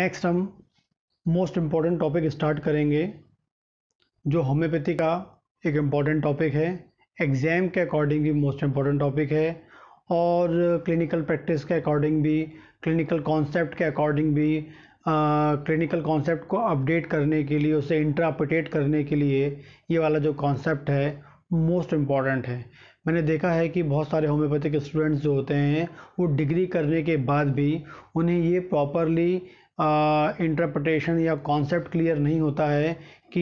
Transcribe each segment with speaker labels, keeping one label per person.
Speaker 1: next हम most important topic start करेंगे जो होम्योपैथी का एक इम्पॉर्टेंट टॉपिक है एग्ज़ाम के अकॉर्डिंग भी मोस्ट इम्पॉर्टेंट टॉपिक है और क्लिनिकल प्रैक्टिस के अकॉर्डिंग भी क्लिनिकल कॉन्सेप्ट के अकॉर्डिंग भी क्लिनिकल कॉन्सेप्ट को अपडेट करने के लिए उसे इंटरप्रिटेट करने के लिए ये वाला जो कॉन्सेप्ट है मोस्ट इम्पॉर्टेंट है मैंने देखा है कि बहुत सारे होम्योपैथिक स्टूडेंट्स जो होते हैं वो डिग्री करने के बाद भी उन्हें ये प्रॉपरली इंटरप्रटेशन या कॉन्सेप्ट क्लियर नहीं होता है कि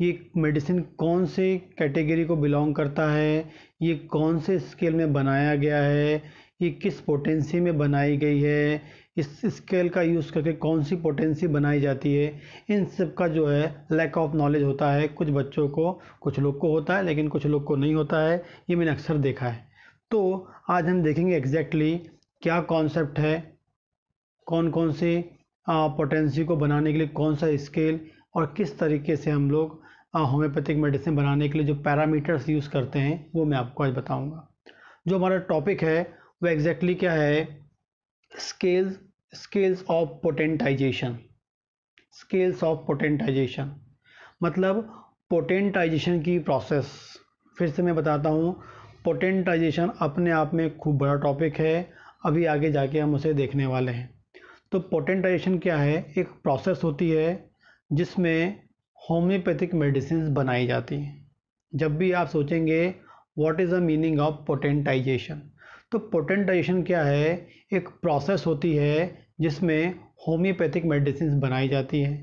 Speaker 1: ये मेडिसिन कौन से कैटेगरी को बिलोंग करता है ये कौन से स्केल में बनाया गया है ये किस पोटेंसी में बनाई गई है इस स्केल का यूज़ करके कौन सी पोटेंसी बनाई जाती है इन सब का जो है लैक ऑफ नॉलेज होता है कुछ बच्चों को कुछ लोग को होता है लेकिन कुछ लोग को नहीं होता है ये मैंने अक्सर देखा है तो आज हम देखेंगे एग्जैक्टली exactly क्या कॉन्सेप्ट है कौन कौन से पोटेंसी को बनाने के लिए कौन सा स्केल और किस तरीके से हम लोग होम्योपैथिक मेडिसिन बनाने के लिए जो पैरामीटर्स यूज़ करते हैं वो मैं आपको आज बताऊंगा जो हमारा टॉपिक है वो एग्जैक्टली exactly क्या है scales scales of potentization scales of potentization मतलब पोटेंटाइजेशन की प्रोसेस फिर से मैं बताता हूँ पोटेंटाइजेशन अपने आप में खूब बड़ा टॉपिक है अभी आगे जाके हम उसे देखने वाले हैं तो पोटेंटाइजेशन क्या है एक प्रोसेस होती है जिसमें होम्योपैथिक मेडिसिन बनाई जाती हैं जब भी आप सोचेंगे what is the meaning of potentization तो पोटेंटाइजेशन क्या है एक प्रोसेस होती है जिसमें होम्योपैथिक मेडिसिन बनाई जाती हैं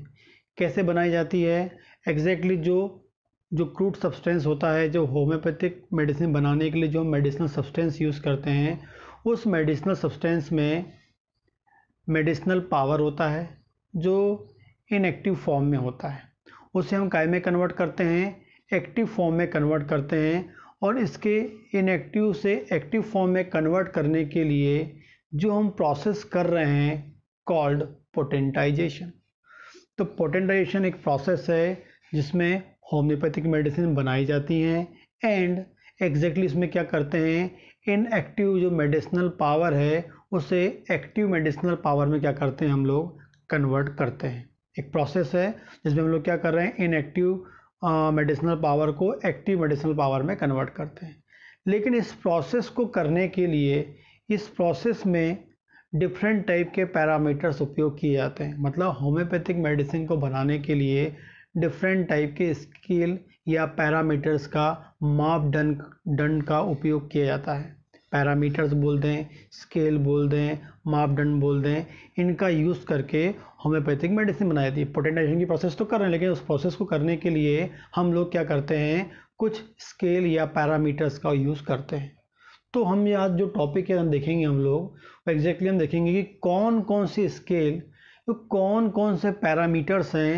Speaker 1: कैसे बनाई जाती है एग्जैक्टली exactly जो जो क्रूड सब्सटेंस होता है जो होम्योपैथिक मेडिसिन बनाने के लिए जो मेडिसिनल सब्सटेंस यूज़ करते हैं उस मेडिसिनल सब्सटेंस में मेडिसिनल पावर होता है जो इनएक्टिव फॉर्म में होता है उसे हम काय में कन्वर्ट करते हैं एक्टिव फॉर्म में कन्वर्ट करते हैं और इसके इनएक्टिव से एक्टिव फॉर्म में कन्वर्ट करने के लिए जो हम प्रोसेस कर रहे हैं कॉल्ड पोटेंटाइजेशन तो पोटेंटाइजेशन एक प्रोसेस है जिसमें होम्योपैथिक मेडिसिन बनाई जाती हैं एंड एग्जैक्टली exactly इसमें क्या करते हैं इनएक्टिव जो मेडिसिनल पावर है उसे एक्टिव मेडिसिनल पावर में क्या करते हैं हम लोग कन्वर्ट करते हैं एक प्रोसेस है जिसमें हम लोग क्या कर रहे हैं इनएक्टिव मेडिसिनल पावर को एक्टिव मेडिसिनल पावर में कन्वर्ट करते हैं लेकिन इस प्रोसेस को करने के लिए इस प्रोसेस में डिफरेंट टाइप के पैरामीटर्स उपयोग किए जाते हैं मतलब होम्योपैथिक मेडिसिन को बनाने के लिए डिफरेंट टाइप के स्केल या पैरामीटर्स का मापदंड का उपयोग किया जाता है पैरामीटर्स बोल दें स्केल बोल दें मापदंड बोल दें इनका यूज़ करके होम्योपैथिक मेडिसिन बनाई जाती है पोटेंटाइजेशन की प्रोसेस तो कर रहे हैं लेकिन उस प्रोसेस को करने के लिए हम लोग क्या करते हैं कुछ स्केल या पैरामीटर्स का यूज़ करते हैं तो हम आज जो टॉपिक है हम देखेंगे हम लोग वो तो एग्जैक्टली हम देखेंगे कि कौन कौन सी स्केल तो कौन कौन से पैरामीटर्स हैं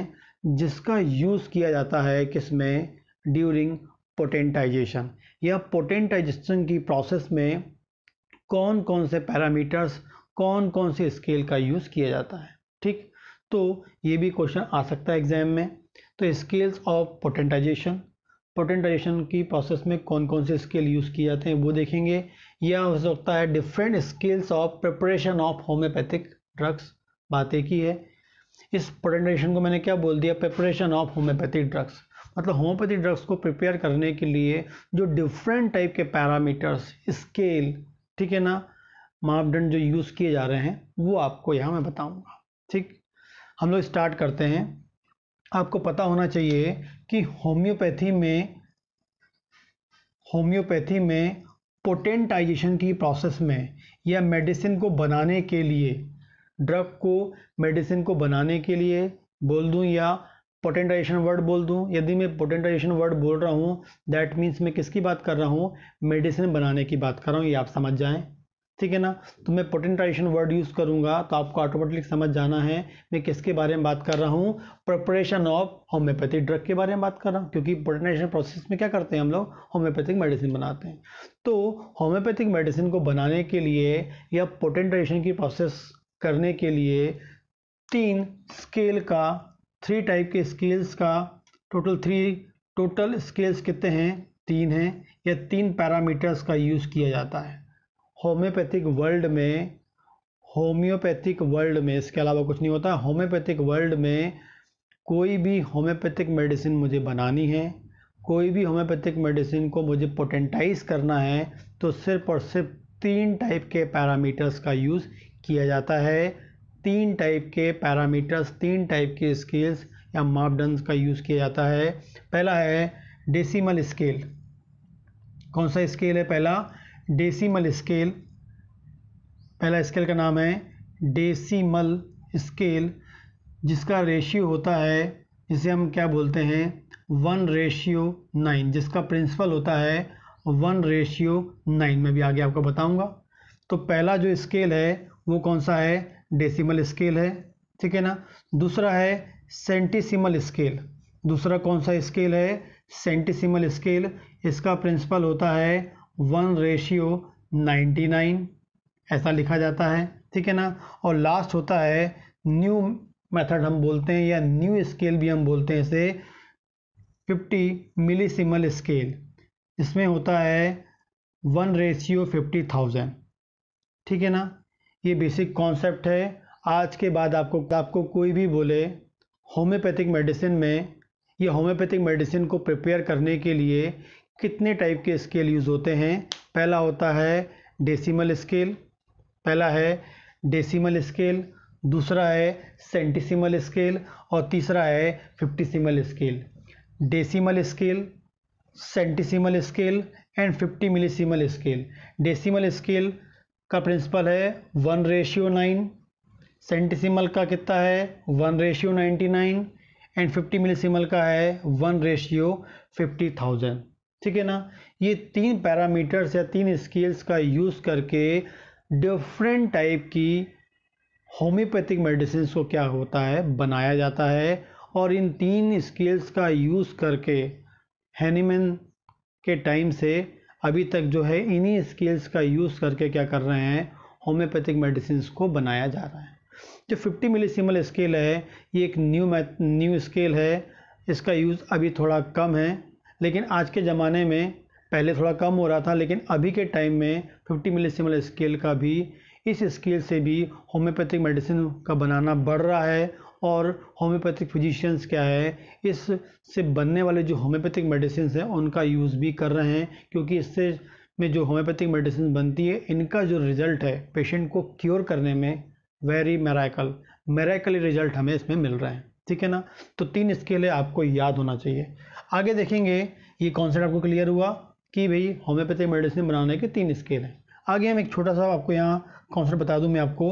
Speaker 1: जिसका यूज़ किया जाता है किस में ड्यूरिंग पोटेंटाइजेशन या पोटेंटाइजेशन की प्रोसेस में कौन कौन से पैरामीटर्स कौन कौन से स्केल का यूज़ किया जाता है ठीक तो ये भी क्वेश्चन आ सकता है एग्जाम में तो स्केल्स ऑफ पोटेंटाइजेशन पोटेंटाइजेशन की प्रोसेस में कौन कौन से स्केल यूज़ किए जाते हैं वो देखेंगे या हो सकता है different scales of preparation of homeopathic drugs बातें की है इस पोटेंटाइजेशन को मैंने क्या बोल दिया प्रिपरेशन ऑफ होम्योपैथिक ड्रग्स मतलब होम्योपैथी ड्रग्स को प्रिपेयर करने के लिए जो डिफरेंट टाइप के पैरामीटर्स स्केल ठीक है ना मापदंड जो यूज़ किए जा रहे हैं वो आपको यहाँ मैं बताऊँगा ठीक हम लोग स्टार्ट करते हैं आपको पता होना चाहिए कि होम्योपैथी में होम्योपैथी में पोटेंटाइजेशन की प्रोसेस में या मेडिसिन को बनाने के लिए ड्रग को मेडिसिन को बनाने के लिए बोल दूं या पोटेंटाइजेशन वर्ड बोल दूँ यदि मैं पोटेंटाइजेशन वर्ड बोल रहा हूँ दैट मीन्स मैं किसकी बात कर रहा हूँ मेडिसिन बनाने की बात कर रहा हूँ ये आप समझ जाएँ ठीक है ना तो मैं पोटेंटाइजेशन वर्ड यूज़ करूँगा तो आपको ऑटोमेटिक समझ जाना है मैं किसके बारे में बात कर रहा हूँ प्रपरेशन ऑफ होम्योपैथिक ड्रग के बारे में बात कर रहा हूँ क्योंकि पोटेंटाइजेशन प्रोसेस में क्या करते हैं हम लोग होम्योपैथिक मेडिसिन बनाते हैं तो होम्योपैथिक मेडिसिन को बनाने के लिए या पोटेंटाइजेशन की प्रोसेस करने के लिए तीन स्केल का थ्री टाइप के स्केल्स का टोटल थ्री टोटल स्केल्स कितने हैं तीन हैं या तीन पैरामीटर्स का यूज़ किया जाता है होम्योपैथिक वर्ल्ड में होम्योपैथिक वर्ल्ड में इसके अलावा कुछ नहीं होता होम्योपैथिक वर्ल्ड में कोई भी होम्योपैथिक मेडिसिन मुझे बनानी है कोई भी होम्योपैथिक मेडिसिन को मुझे पोटेंटाइज करना है तो सिर्फ और सिर्फ तीन टाइप के पैरामीटर्स का यूज़ किया जाता है तीन टाइप के पैरामीटर्स तीन टाइप के स्केल्स या मापदंड का यूज़ किया जाता है पहला है डेसिमल स्केल कौन सा स्केल है पहला डेसिमल स्केल पहला स्केल का नाम है डेसिमल स्केल जिसका रेशियो होता है जिसे हम क्या बोलते हैं वन रेशियो नाइन जिसका प्रिंसिपल होता है वन रेशियो नाइन मैं भी आगे आपको बताऊंगा तो पहला जो स्केल है वो कौन सा है डेसिमल स्केल है ठीक है ना दूसरा है सेंटिसिमल स्केल दूसरा कौन सा स्केल है सेंटिसिमल स्केल इसका प्रिंसिपल होता है वन रेशियो नाइन्टी नाइन ऐसा लिखा जाता है ठीक है ना और लास्ट होता है न्यू मेथड हम बोलते हैं या न्यू स्केल भी हम बोलते हैं इसे फिफ्टी मिलीसिमल स्केल इसमें होता है वन रेशियो फिफ्टी थाउजेंड ठीक है ना ये बेसिक कॉन्सेप्ट है आज के बाद आपको आपको कोई भी बोले होम्योपैथिक मेडिसिन में ये होम्योपैथिक मेडिसिन को प्रिपेयर करने के लिए कितने टाइप के स्केल यूज़ होते हैं पहला होता है डेसिमल स्केल पहला है डेसिमल स्केल दूसरा है सेंटिसिमल स्केल और तीसरा है fifty millesimal scale decimal scale centesimal scale and fifty millesimal scale decimal scale का प्रिंसिपल है वन रेशियो नाइन सेंटिसिमल का कितना है one ratio ninety nine and fifty millesimal का है वन रेशियो फिफ्टी थाउजेंड ठीक है ना ये तीन पैरामीटर्स या तीन स्केल्स का यूज़ करके डिफरेंट टाइप की होम्योपैथिक मेडिसिन को क्या होता है बनाया जाता है और इन तीन स्केल्स का यूज़ करके हैनीमैन के टाइम से अभी तक जो है इन्हीं स्किल्स का यूज़ करके क्या कर रहे हैं होम्योपैथिक मेडिसिन को बनाया जा रहा है जो 50 मिलीसीमल स्केल है ये एक न्यू न्यू स्केल है इसका यूज़ अभी थोड़ा कम है लेकिन आज के ज़माने में पहले थोड़ा कम हो रहा था लेकिन अभी के टाइम में 50 मिलीसीमल स्केल का भी इस स्केल से भी होम्योपैथिक मेडिसिन का बनाना बढ़ रहा है और होम्योपैथिक फिजिशियंस क्या है इस से बनने वाले जो होम्योपैथिक मेडिसिन हैं उनका यूज़ भी कर रहे हैं क्योंकि इससे में जो होम्योपैथिक मेडिसिन बनती है इनका जो रिज़ल्ट है पेशेंट को क्योर करने में वेरी मेराकल मेराकली रिज़ल्ट हमें इसमें मिल रहे हैं ठीक है ना तो तीन लिए आपको याद होना चाहिए आगे देखेंगे ये कॉन्सेप्ट आपको क्लियर हुआ कि भाई होम्योपैथिक मेडिसिन बनाने के तीन स्केल हैं आगे हम एक छोटा सा आपको यहाँ कॉन्सेप्ट बता दूँ मैं आपको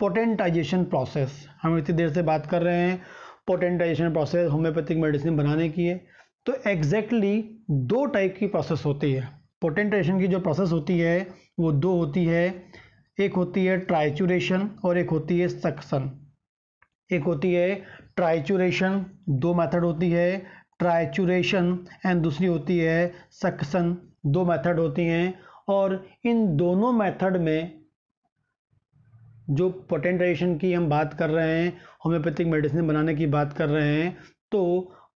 Speaker 1: पोटेंटाइजेशन प्रोसेस हम इतनी देर से बात कर रहे हैं पोटेंटाइजेशन प्रोसेस होम्योपैथिक मेडिसिन बनाने की है तो एग्जैक्टली exactly दो टाइप की प्रोसेस होती है पोटेंटाइजेशन की जो प्रोसेस होती है वो दो होती है एक होती है ट्राइचुरेशन और एक होती है सक्सन एक होती है ट्राइचुरेशन दो मेथड होती है ट्राइचुरेशन एंड दूसरी होती है सक्सन दो मेथड होती हैं और इन दोनों मेथड में जो पोटेंटाइजेशन की हम बात कर रहे हैं होम्योपैथिक मेडिसिन बनाने की बात कर रहे हैं तो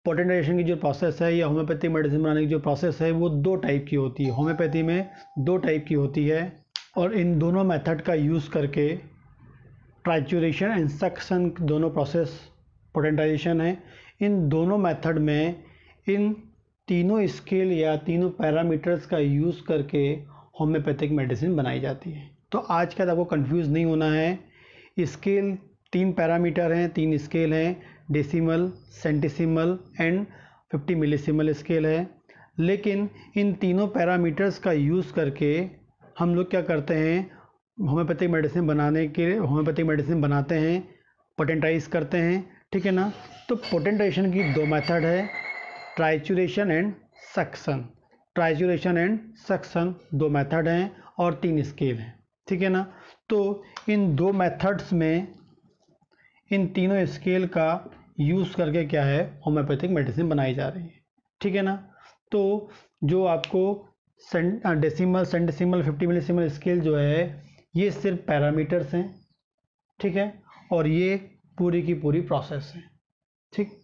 Speaker 1: पोटेंटाइजेशन की जो प्रोसेस है या होम्योपैथिक मेडिसिन बनाने की जो प्रोसेस है वो दो टाइप की होती है होम्योपैथी में दो टाइप की होती है और इन दोनों मेथड का यूज़ करके ट्राइचुरेशन एंड सक्सन दोनों प्रोसेस पोटेंटाइजेशन है इन दोनों मेथड में इन तीनों स्केल या तीनों पैरामीटर्स का यूज़ करके होम्योपैथिक मेडिसिन बनाई जाती है तो आज बाद आपको कंफ्यूज नहीं होना है स्केल तीन पैरामीटर हैं तीन स्केल हैं decimal centesimal and 50 millesimal scale है लेकिन इन तीनों पैरामीटर्स का यूज़ करके हम लोग क्या करते हैं होम्योपैथिक मेडिसिन बनाने के लिए होम्योपैथिक मेडिसिन बनाते हैं पोटेंटाइज करते हैं ठीक है ना तो पोटेंटाइजेशन की दो मेथड है trituration and succussion trituration and succussion दो मेथड हैं और तीन स्केल हैं ठीक है ना तो इन दो मेथड्स में इन तीनों स्केल का यूज़ करके क्या है होम्योपैथिक मेडिसिन बनाई जा रही है ठीक है ना तो जो आपको decimal centesimal fifty millesimal scale जो है ये सिर्फ पैरामीटर्स हैं ठीक है और ये पूरी की पूरी प्रोसेस है ठीक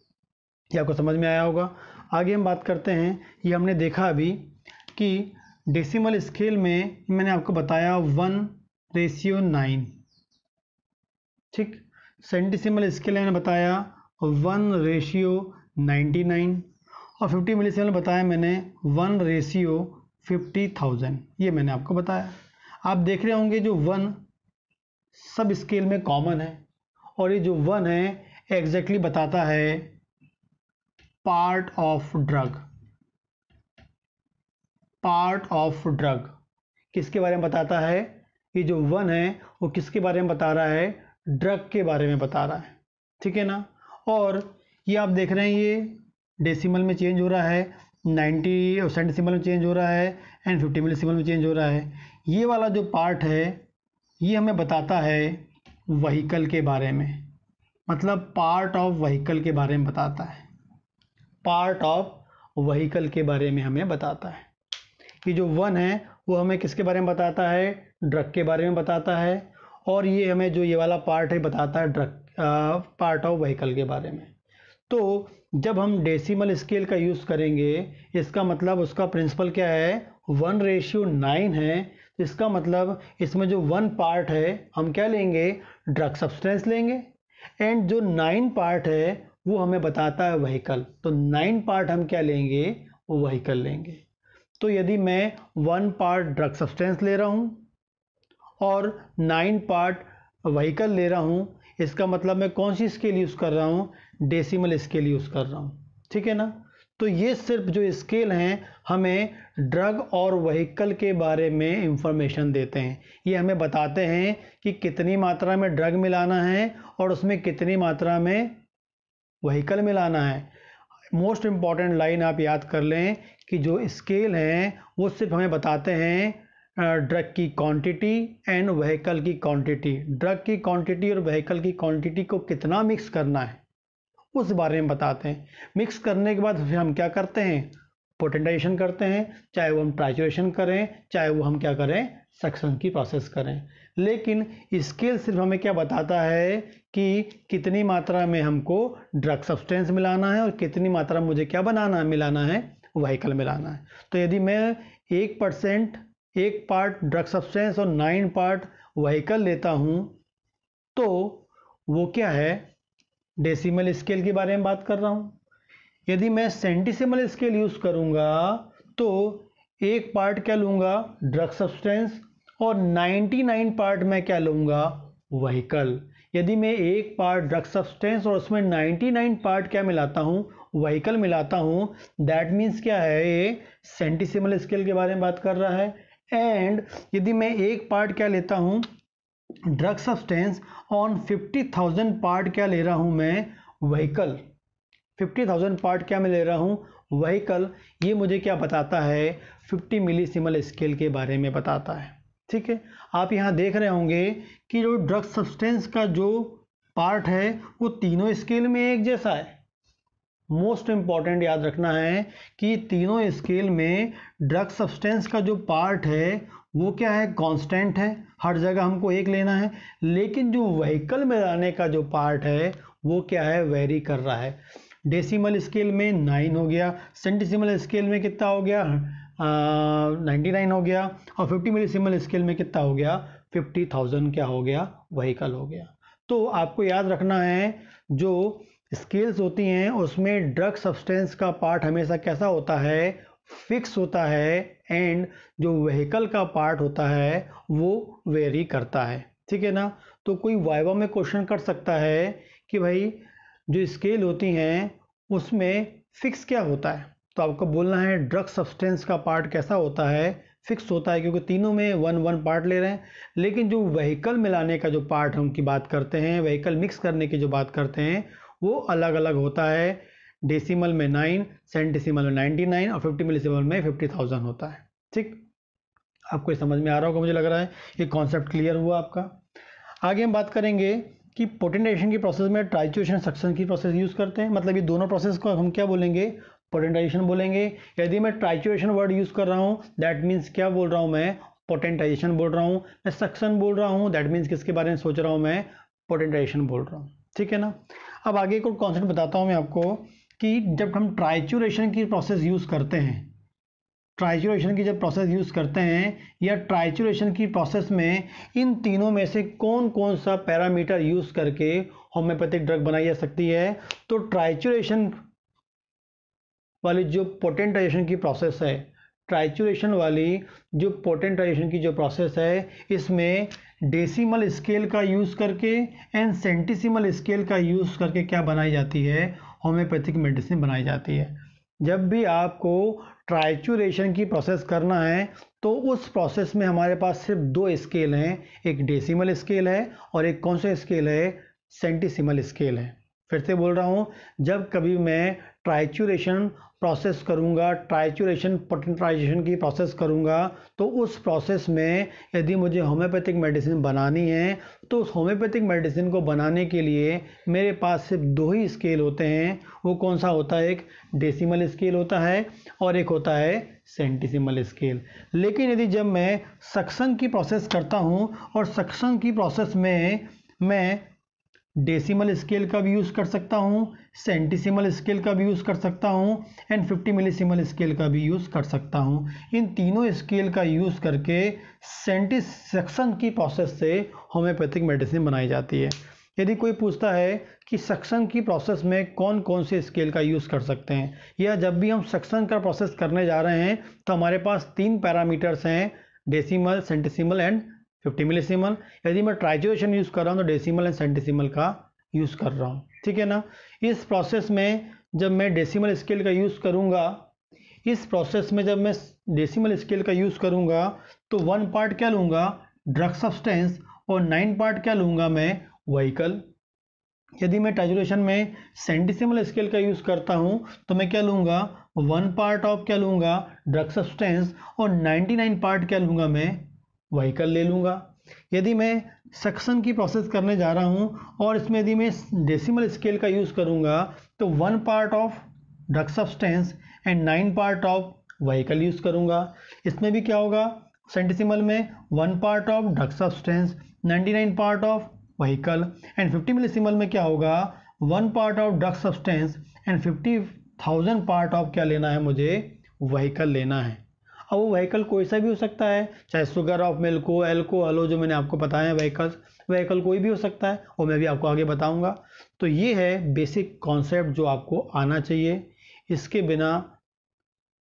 Speaker 1: ये आपको समझ में आया होगा आगे हम बात करते हैं ये हमने देखा अभी कि डेसिमल स्केल में मैंने आपको बताया वन रेशियो नाइन ठीक सेंटिसिमल स्केल मैंने बताया वन रेशियो नाइन्टी नाइन और फिफ्टी मिली सिमल बताया मैंने वन रेशियो फिफ्टी थाउजेंड ये मैंने आपको बताया आप देख रहे होंगे जो वन सब स्केल में कॉमन है और ये जो वन है एग्जैक्टली बताता है part of drug part of drug किसके बारे में बताता है ये जो वन है वो किसके बारे में बता रहा है ड्रग के बारे में बता रहा है ठीक है ना और ये आप देख रहे हैं ये डेसिमल में चेंज हो रहा है नाइन्टी और सेंटिसिमल में चेंज हो रहा है एंड फिफ्टी मिलीसिमल में चेंज हो रहा है ये वाला जो पार्ट है ये हमें बताता है वहीकल के बारे में मतलब पार्ट ऑफ वहीकल के बारे में बताता है पार्ट ऑफ वहीकल के बारे में हमें बताता है कि जो वन है वो हमें किसके बारे में बताता है ड्रग के बारे में बताता है और ये हमें जो ये वाला पार्ट है बताता है ड्रग पार्ट ऑफ व्हीकल के बारे में तो जब हम डेसिमल स्केल का यूज़ करेंगे इसका मतलब उसका प्रिंसिपल क्या है वन रेशियो नाइन है इसका मतलब इसमें जो वन पार्ट है हम क्या लेंगे ड्रग सब्सटेंस लेंगे एंड जो नाइन पार्ट है वो हमें बताता है वहीकल तो नाइन पार्ट हम क्या लेंगे वो वहीकल लेंगे तो यदि मैं वन पार्ट ड्रग सब्सटेंस ले रहा हूँ और नाइन पार्ट वहीकल ले रहा हूँ इसका मतलब मैं कौन सी स्केल यूज़ कर रहा हूँ डेसिमल स्केल यूज़ कर रहा हूँ ठीक है ना तो ये सिर्फ जो स्केल हैं हमें ड्रग और वहीकल के बारे में इंफॉर्मेशन देते हैं ये हमें बताते हैं कि कितनी मात्रा में ड्रग मिलाना है और उसमें कितनी मात्रा में वहीकल मिलाना है मोस्ट इम्पॉर्टेंट लाइन आप याद कर लें कि जो स्केल हैं वो सिर्फ हमें बताते हैं ड्रग की क्वांटिटी एंड व्हीकल की क्वांटिटी ड्रग की क्वांटिटी और व्हीकल की क्वांटिटी को कितना मिक्स करना है उस बारे में बताते हैं मिक्स करने के बाद फिर हम क्या करते हैं पोटेंटाइजेशन करते हैं चाहे वो हम ट्राइचुरेशन करें चाहे वो हम क्या करें सक्सन की प्रोसेस करें लेकिन स्केल सिर्फ हमें क्या बताता है कि कितनी मात्रा में हमको ड्रग सब्सटेंस मिलाना है और कितनी मात्रा मुझे क्या बनाना है मिलाना है व्हीकल मिलाना है तो यदि मैं एक परसेंट एक पार्ट ड्रग सब्सटेंस और नाइन पार्ट वहीकल लेता हूँ तो वो क्या है डेसिमल स्केल के बारे में बात कर रहा हूँ यदि मैं सेंटिसिमल स्केल यूज़ करूँगा तो एक पार्ट क्या लूँगा ड्रग सब्सटेंस और 99 पार्ट मैं क्या लूँगा वहीकल यदि मैं एक पार्ट ड्रग सब्सटेंस और उसमें 99 पार्ट क्या मिलाता हूँ वहीकल मिलाता हूँ दैट मीन्स क्या है ये सेंटिसिमल स्केल के बारे में बात कर रहा है एंड यदि मैं एक पार्ट क्या लेता हूँ drug substance on fifty thousand part क्या ले रहा हूँ मैं वहीकल फिफ्टी थाउजेंड पार्ट क्या मैं ले रहा हूँ वहीकल ये मुझे क्या बताता है फिफ्टी मिली सिमल स्केल के बारे में बताता है ठीक है आप यहाँ देख रहे होंगे कि जो ड्रग सब्सटेंस का जो पार्ट है वो तीनों स्केल में एक जैसा है मोस्ट इम्पॉर्टेंट याद रखना है कि तीनों स्केल में ड्रग सब्सटेंस का जो पार्ट है वो क्या है कांस्टेंट है हर जगह हमको एक लेना है लेकिन जो व्हीकल में लाने का जो पार्ट है वो क्या है वेरी कर रहा है डेसिमल स्केल में नाइन हो गया सेंटिसिमल स्केल में कितना हो गया नाइन्टी नाइन हो गया और फिफ्टी मिलीसिमल स्केल में कितना हो गया फिफ्टी थाउजेंड क्या हो गया व्हीकल हो गया तो आपको याद रखना है जो स्केल्स होती हैं उसमें ड्रग सब्सटेंस का पार्ट हमेशा कैसा होता है फिक्स होता है एंड जो व्हीकल का पार्ट होता है वो वेरी करता है ठीक है ना तो कोई वाइवा में क्वेश्चन कर सकता है कि भाई जो स्केल होती हैं उसमें फिक्स क्या होता है तो आपको बोलना है ड्रग सब्सटेंस का पार्ट कैसा होता है फिक्स होता है क्योंकि तीनों में वन वन पार्ट ले रहे हैं लेकिन जो व्हीकल मिलाने का जो पार्ट हम की बात करते हैं व्हीकल मिक्स करने की जो बात करते हैं वो अलग अलग होता है डेसिमल में नाइन सेंटिसिमल में नाइन्टी नाइन और फिफ्टी मिलीसिमल में फिफ्टी थाउजेंड होता है ठीक आपको समझ में आ रहा होगा मुझे लग रहा है ये कॉन्सेप्ट क्लियर हुआ आपका आगे हम बात करेंगे कि पोटेंटाइजेशन की प्रोसेस में ट्राइचुएशन सक्शन की प्रोसेस यूज़ करते हैं मतलब ये दोनों प्रोसेस को हम क्या बोलेंगे पोटेंटाइजेशन बोलेंगे यदि मैं ट्राइचुएशन वर्ड यूज़ कर रहा हूँ दैट मीन्स क्या बोल रहा हूँ मैं पोटेंटाइजेशन बोल रहा हूँ मैं सक्शन बोल रहा हूँ दैट मीन्स किसके बारे में सोच रहा हूँ मैं पोटेंटाइजेशन बोल रहा हूँ ठीक है ना अब आगे एक और कॉन्सेप्ट बताता हूँ मैं आपको कि जब हम ट्राइचुरेशन की प्रोसेस यूज़ करते हैं ट्राइचुरेशन की जब प्रोसेस यूज़ करते हैं या ट्राइचुरेशन की प्रोसेस में इन तीनों में से कौन कौन सा पैरामीटर यूज़ करके होम्योपैथिक ड्रग बनाई जा सकती है तो ट्राइचुरेशन वाली जो पोटेंटाइजेशन की प्रोसेस है ट्राइचुरेशन वाली जो पोटेंटाइजेशन की जो प्रोसेस है इसमें डेसिमल स्केल का यूज़ करके एंड सेंटिसिमल स्केल का यूज़ करके क्या बनाई जाती है होम्योपैथिक मेडिसिन बनाई जाती है जब भी आपको ट्राइचुरेशन की प्रोसेस करना है तो उस प्रोसेस में हमारे पास सिर्फ दो स्केल हैं एक डेसिमल स्केल है और एक कौन सा स्केल है सेंटिसिमल स्केल है फिर से बोल रहा हूँ जब कभी मैं ट्राइचुरेशन प्रोसेस करूँगा ट्राइचुरेशन पोटेंट्राइजेशन की प्रोसेस करूँगा तो उस प्रोसेस में यदि मुझे होम्योपैथिक मेडिसिन बनानी है तो उस होम्योपैथिक मेडिसिन को बनाने के लिए मेरे पास सिर्फ दो ही स्केल होते हैं वो कौन सा होता है एक डेसिमल स्केल होता है और एक होता है सेंटिसिमल स्केल लेकिन यदि जब मैं सक्सन की प्रोसेस करता हूँ और सक्सन की प्रोसेस में मैं डेसिमल स्केल का भी यूज़ कर सकता हूँ सेंटिसिमल स्केल का भी यूज़ कर सकता हूँ एंड फिफ्टी मिलीसीमल स्केल का भी यूज़ कर सकता हूँ इन तीनों स्केल का यूज़ करके सेंटिसक्शन की प्रोसेस से होम्योपैथिक मेडिसिन बनाई जाती है यदि कोई पूछता है कि सक्शन की प्रोसेस में कौन कौन से स्केल का यूज़ कर सकते हैं या जब भी हम सक्शन का प्रोसेस करने जा रहे हैं तो हमारे पास तीन पैरामीटर्स हैं decimal centesimal and fifty millesimal यदि मैं ट्राइजुएशन यूज़ कर रहा हूँ तो डेसिमल एंड सेंटिसिमल का यूज़ कर रहा हूँ ठीक है ना इस प्रोसेस में जब मैं डेसिमल स्केल का यूज़ करूँगा इस प्रोसेस में जब मैं डेसिमल स्केल का यूज़ करूँगा तो वन पार्ट क्या लूँगा ड्रग सब्सटेंस और नाइन पार्ट क्या लूँगा मैं वहीकल यदि मैं टाइजुलेशन में सेंटिसिमल स्केल का यूज़ करता हूँ तो मैं क्या लूँगा वन पार्ट ऑफ क्या लूँगा ड्रग सब्सटेंस और नाइन पार्ट क्या लूँगा मैं वहीकल ले लूँगा यदि मैं सेक्शन की प्रोसेस करने जा रहा हूँ और इसमें यदि मैं डेसिमल स्केल का यूज़ करूँगा तो one part of drug substance and nine part of vehicle use करूँगा इसमें भी क्या होगा सेंटिसिमल में one part of drug substance ninety nine part of vehicle and fifty millesimal में क्या होगा one part of drug substance and fifty thousand part of क्या लेना है मुझे वहीकल लेना है अब वो व्हीकल कोई सा भी हो सकता है चाहे सुगर ऑफ मिल्क हो एल्कोहल हो जो मैंने आपको बताया व्हीकल्स व्हीकल कोई भी हो सकता है और मैं भी आपको आगे बताऊंगा तो ये है बेसिक कॉन्सेप्ट जो आपको आना चाहिए इसके बिना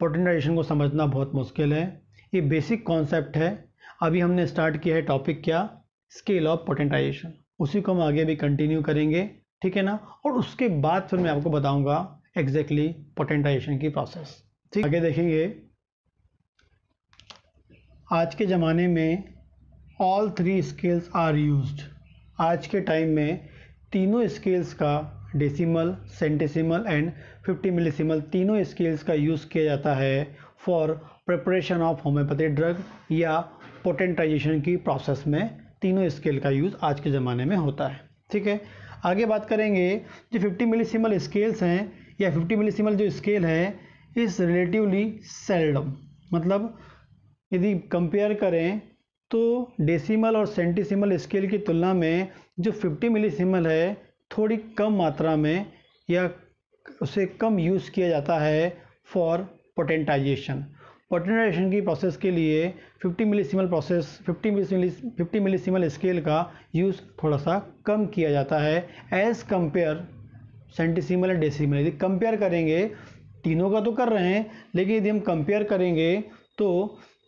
Speaker 1: पोटेंटाइजेशन को समझना बहुत मुश्किल है ये बेसिक कॉन्सेप्ट है अभी हमने स्टार्ट किया है टॉपिक क्या स्केल ऑफ पोटेंटाइजेशन उसी को हम आगे भी कंटिन्यू करेंगे ठीक है ना और उसके बाद फिर मैं आपको बताऊंगा एग्जैक्टली exactly पोटेंटाइजेशन की प्रोसेस ठीक आगे देखेंगे आज के ज़माने में all three scales are used आज के टाइम में तीनों स्केल्स का decimal centesimal and fifty millesimal तीनों स्केल्स का यूज़ किया जाता है for preparation of homeopathy drug या पोटेंटाइजेशन की प्रोसेस में तीनों स्केल का यूज़ आज के ज़माने में होता है ठीक है आगे बात करेंगे जो 50 मिलीसीमल स्केल्स हैं या 50 मिलीसीमल जो स्केल है इस रिलेटिवली सेल्डम मतलब यदि कंपेयर करें तो डेसिमल और सेंटीसिमल स्केल की तुलना में जो 50 मिलीसिमल है थोड़ी कम मात्रा में या उसे कम यूज़ किया जाता है फॉर पोटेंटाइजेशन पोटेंटाइजेशन की प्रोसेस के लिए 50 millesimal process 50 milli 50 millesimal scale का यूज़ थोड़ा सा कम किया जाता है as compare centesimal and decimal यदि कंपेयर करेंगे तीनों का तो कर रहे हैं लेकिन यदि हम कंपेयर करेंगे तो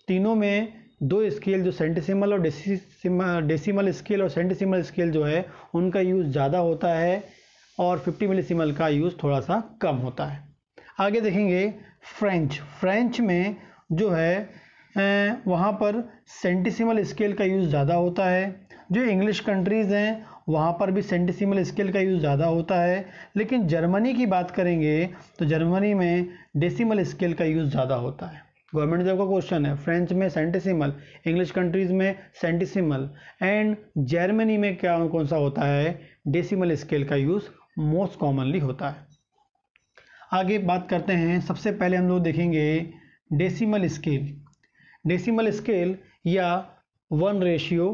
Speaker 1: तीनों में दो स्केल जो सेंटिसिमल और डेसीमल स्केल और सेंटिसिमल स्केल जो है उनका यूज़ ज़्यादा होता है और 50 मिलीसीमल का यूज़ थोड़ा सा कम होता है आगे देखेंगे फ्रेंच फ्रेंच में जो है वहाँ पर सेंटिसिमल स्केल का यूज़ ज़्यादा होता है जो इंग्लिश कंट्रीज़ हैं वहाँ पर भी सेंटिसिमल स्केल का यूज़ ज़्यादा होता है लेकिन जर्मनी की बात करेंगे तो जर्मनी में डेसिमल स्केल का यूज़ ज़्यादा होता है गवर्नमेंट जॉब का क्वेश्चन है फ्रेंच में सेंटिसिमल इंग्लिश कंट्रीज़ में सेंटिसिमल एंड जर्मनी में क्या कौन सा होता है डेसिमल स्केल का यूज़ मोस्ट कॉमनली होता है आगे बात करते हैं सबसे पहले हम लोग देखेंगे डेसिमल स्केल डेसिमल स्केल या वन रेशियो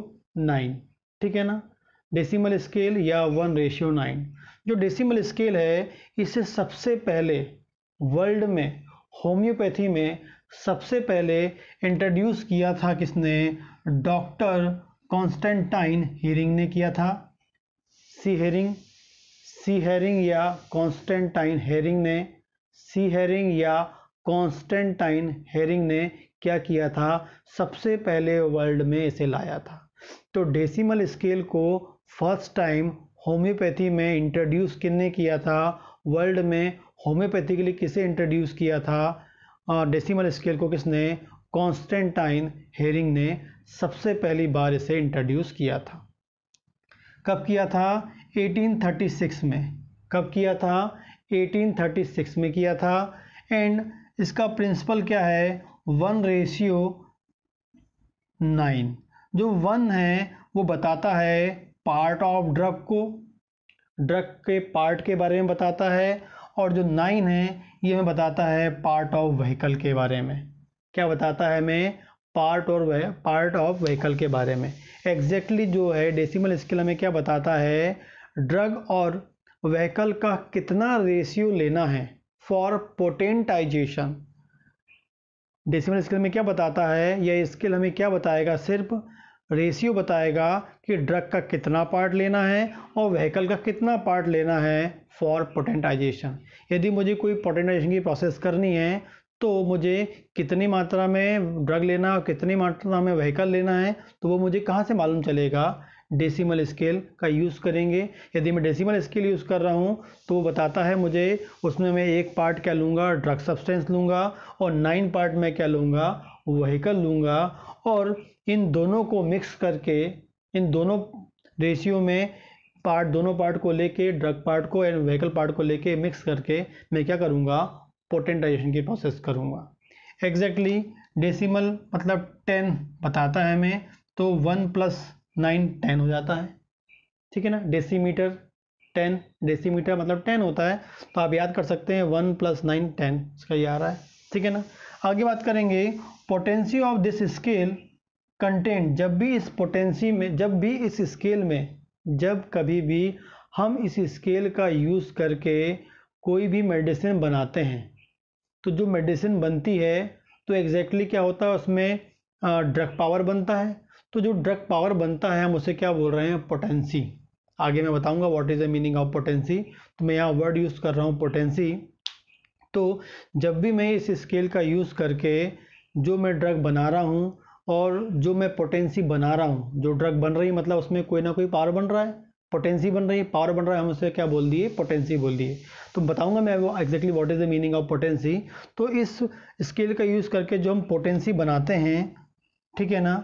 Speaker 1: नाइन ठीक है ना डेसिमल स्केल या वन रेशियो नाइन जो डेसिमल स्केल है इसे सबसे पहले वर्ल्ड में होम्योपैथी में सबसे पहले इंट्रोड्यूस किया था किसने डॉक्टर कॉन्स्टेंटाइन हीरिंग ने किया था सी हेरिंग सी हेरिंग या कॉन्स्टेंटाइन हेरिंग ने सी हेरिंग या कॉन्स्टेंटाइन हेरिंग ने क्या किया था सबसे पहले वर्ल्ड में इसे लाया था तो डेसिमल स्केल को फर्स्ट टाइम होम्योपैथी में इंट्रोड्यूस किसने किया था वर्ल्ड में होम्योपैथी के लिए किसे इंट्रोड्यूस किया था डेसिमल स्केल को किसने कॉन्स्टेंटाइन हेरिंग ने सबसे पहली बार इसे इंट्रोड्यूस किया था कब किया था 1836 में कब किया था 1836 में किया था एंड इसका प्रिंसिपल क्या है वन रेशियो नाइन जो वन है वो बताता है पार्ट ऑफ ड्रग को ड्रग के पार्ट के बारे में बताता है और जो नाइन है ये हमें बताता है पार्ट ऑफ व्हीकल के बारे में क्या बताता है हमें पार्ट और वह पार्ट ऑफ व्हीकल के बारे में एग्जैक्टली exactly जो है डेसिमल स्केल हमें क्या बताता है ड्रग और व्हीकल का कितना रेशियो लेना है फॉर पोटेंटाइजेशन डेसिमल स्केल में क्या बताता है यह स्केल हमें क्या बताएगा सिर्फ रेशियो बताएगा कि ड्रग का कितना पार्ट लेना है और व्हीकल का कितना पार्ट लेना है फॉर पोटेंटाइजेशन यदि मुझे कोई पोटेंटाइजेशन की प्रोसेस करनी है तो मुझे कितनी मात्रा में ड्रग लेना और कितनी मात्रा में व्हीकल लेना है तो वो मुझे कहाँ से मालूम चलेगा डेसिमल स्केल का यूज़ करेंगे यदि मैं डेसिमल स्केल यूज़ कर रहा हूँ तो वो बताता है मुझे उसमें मैं एक पार्ट क्या लूँगा ड्रग सब्सटेंस लूँगा और नाइन पार्ट मैं क्या लूँगा वहीकल लूँगा और इन दोनों को मिक्स करके इन दोनों रेशियो में पार्ट दोनों पार्ट को लेके ड्रग पार्ट को एंड व्हीकल पार्ट को लेके मिक्स करके मैं क्या करूँगा पोटेंटाइजेशन की प्रोसेस करूँगा एग्जैक्टली exactly, डेसिमल मतलब टेन बताता है हमें तो वन प्लस नाइन टेन हो जाता है ठीक है ना डेसीमीटर टेन डेसीमीटर मतलब टेन होता है तो आप याद कर सकते हैं वन प्लस नाइन टेन इसका ये आ रहा है ठीक है ना आगे बात करेंगे potency of this scale content जब भी इस पोटेंसी में जब भी इस स्केल में जब कभी भी हम इस स्केल का यूज़ करके कोई भी मेडिसिन बनाते हैं तो जो मेडिसिन बनती है तो एग्जैक्टली exactly क्या होता है उसमें ड्रग पावर बनता है तो जो ड्रग पावर बनता है हम उसे क्या बोल रहे हैं पोटेंसी आगे मैं बताऊंगा what is the meaning of potency तो मैं यहाँ वर्ड यूज़ कर रहा हूँ पोटेंसी तो जब भी मैं इस स्केल का यूज़ करके जो मैं ड्रग बना रहा हूँ और जो मैं पोटेंसी बना रहा हूँ जो ड्रग बन रही है मतलब उसमें कोई ना कोई पावर बन रहा है पोटेंसी बन रही है पावर बन रहा है हम उसे क्या बोल दिए पोटेंसी बोल दिए तो बताऊंगा मैं वो exactly what is the meaning of potency तो इस स्केल का यूज़ करके जो हम पोटेंसी बनाते हैं ठीक है ना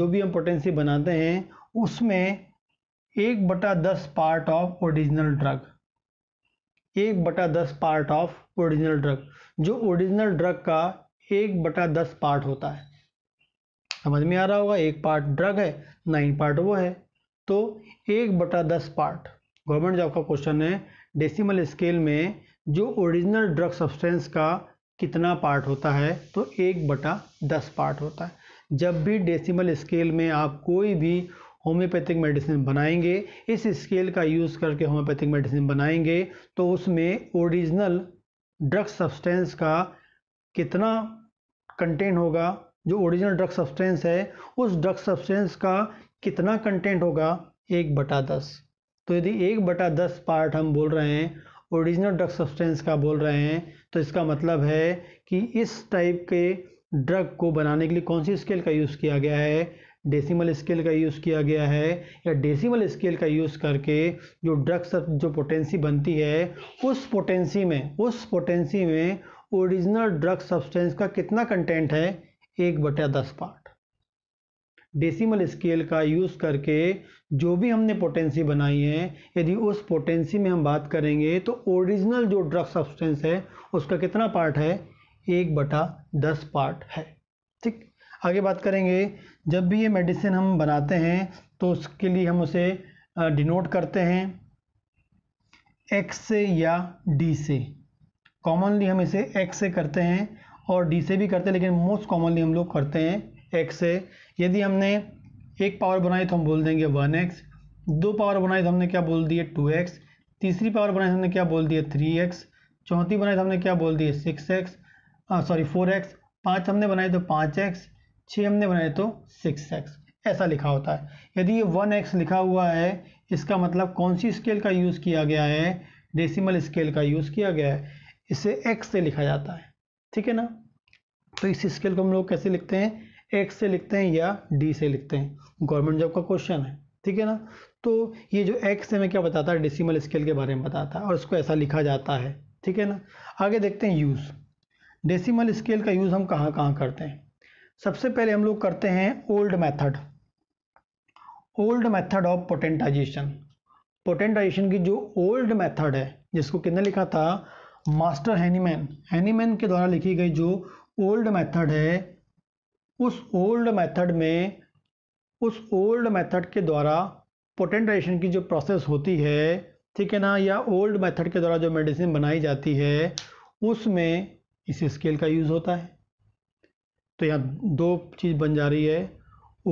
Speaker 1: जो भी हम पोटेंसी बनाते हैं उसमें एक बटा दस पार्ट ऑफ ओरिजिनल ड्रग एक बटा दस पार्ट ऑफ ओरिजिनल ड्रग जो ओरिजिनल ड्रग का एक बटा दस पार्ट होता है समझ में आ रहा होगा एक पार्ट ड्रग है नाइन पार्ट वो है तो एक बटा दस पार्ट गवर्नमेंट जॉब का क्वेश्चन है डेसिमल स्केल में जो ओरिजिनल ड्रग सब्सटेंस का कितना पार्ट होता है तो एक बटा दस पार्ट होता है जब भी डेसिमल स्केल में आप कोई भी होम्योपैथिक मेडिसिन बनाएंगे इस स्केल का यूज़ करके होम्योपैथिक मेडिसिन बनाएंगे तो उसमें ओरिजिनल ड्रग सब्सटेंस का कितना कंटेंट होगा जो ओरिजिनल ड्रग सब्सटेंस है उस ड्रग सब्सटेंस का कितना कंटेंट होगा एक बटा दस तो यदि एक बटा दस पार्ट हम बोल रहे हैं ओरिजिनल ड्रग सब्सटेंस का बोल रहे हैं तो इसका मतलब है कि इस टाइप के ड्रग को बनाने के लिए कौन सी स्केल का यूज़ किया गया है डेसिमल स्केल का यूज़ किया गया है या डेसिमल स्केल का यूज़ करके जो ड्रग्स जो पोटेंसी बनती है उस पोटेंसी में उस पोटेंसी में ओरिजिनल ड्रग सब्सटेंस का कितना कंटेंट है एक बटा दस पार्ट डेसिमल स्केल का यूज़ करके जो भी हमने पोटेंसी बनाई है यदि उस पोटेंसी में हम बात करेंगे तो ओरिजिनल जो ड्रग सब्सटेंस है उसका कितना पार्ट है एक बटा दस पार्ट है ठीक आगे बात करेंगे जब भी ये मेडिसिन हम बनाते हैं तो उसके लिए हम उसे डिनोट करते हैं एक्स से या डी से कॉमनली हम इसे एक्स से करते हैं और डी से भी करते हैं लेकिन मोस्ट कॉमनली हम लोग करते हैं एक्स से यदि हमने एक पावर बनाई तो हम बोल देंगे वन एक्स दो पावर बनाई तो हमने क्या बोल दिए टू एक्स तीसरी पावर बनाई तो हमने क्या बोल दिया थ्री एक्स चौथी बनाई तो हमने क्या बोल दिए six X sorry four X पाँच हमने बनाई तो पाँच एक्स छः हमने बनाए तो सिक्स एक्स ऐसा लिखा होता है यदि ये वन एक्स लिखा हुआ है इसका मतलब कौन सी स्केल का यूज़ किया गया है डेसिमल स्केल का यूज़ किया गया है इसे एक्स से लिखा जाता है ठीक है ना तो इस स्केल को हम लोग कैसे लिखते हैं एक्स से लिखते हैं या डी से लिखते हैं गवर्नमेंट जॉब का क्वेश्चन है ठीक है ना तो ये जो एक्स है मैं क्या बताता है डेसिमल स्केल के बारे में बताता है और इसको ऐसा लिखा जाता है ठीक है ना आगे देखते हैं यूज़ डेसिमल स्केल का यूज़ हम कहाँ कहाँ करते हैं सबसे पहले हम लोग करते हैं old method old method of potentization potentization की जो ओल्ड मेथड है जिसको किन्ने लिखा था मास्टर हैनीमैन हैनीमैन के द्वारा लिखी गई जो ओल्ड मेथड है उस ओल्ड मेथड में उस ओल्ड मेथड के द्वारा पोटेंटाइजेशन की जो प्रोसेस होती है ठीक है ना या ओल्ड मेथड के द्वारा जो मेडिसिन बनाई जाती है उसमें इस स्केल का यूज़ होता है तो यहाँ दो चीज़ बन जा रही है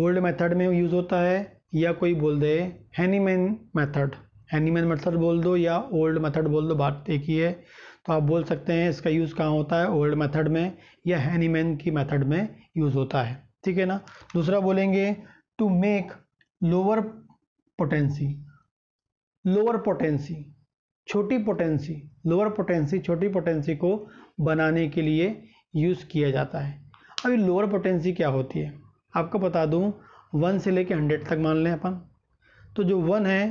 Speaker 1: ओल्ड मेथड में यूज़ होता है या कोई बोल दे हैनीमैन मेथड हैनीमैन मेथड बोल दो या ओल्ड मेथड बोल दो बात एक ही है तो आप बोल सकते हैं इसका यूज़ कहाँ होता है ओल्ड मेथड में या हैनीमैन की मेथड में यूज़ होता है ठीक है ना दूसरा बोलेंगे to make lower potency lower potency छोटी पोटेंसी लोअर पोटेंसी छोटी पोटेंसी को बनाने के लिए यूज़ किया जाता है अभी लोअर पोटेंसी क्या होती है आपको बता दूँ वन से लेके हंड्रेड तक मान लें अपन तो जो वन है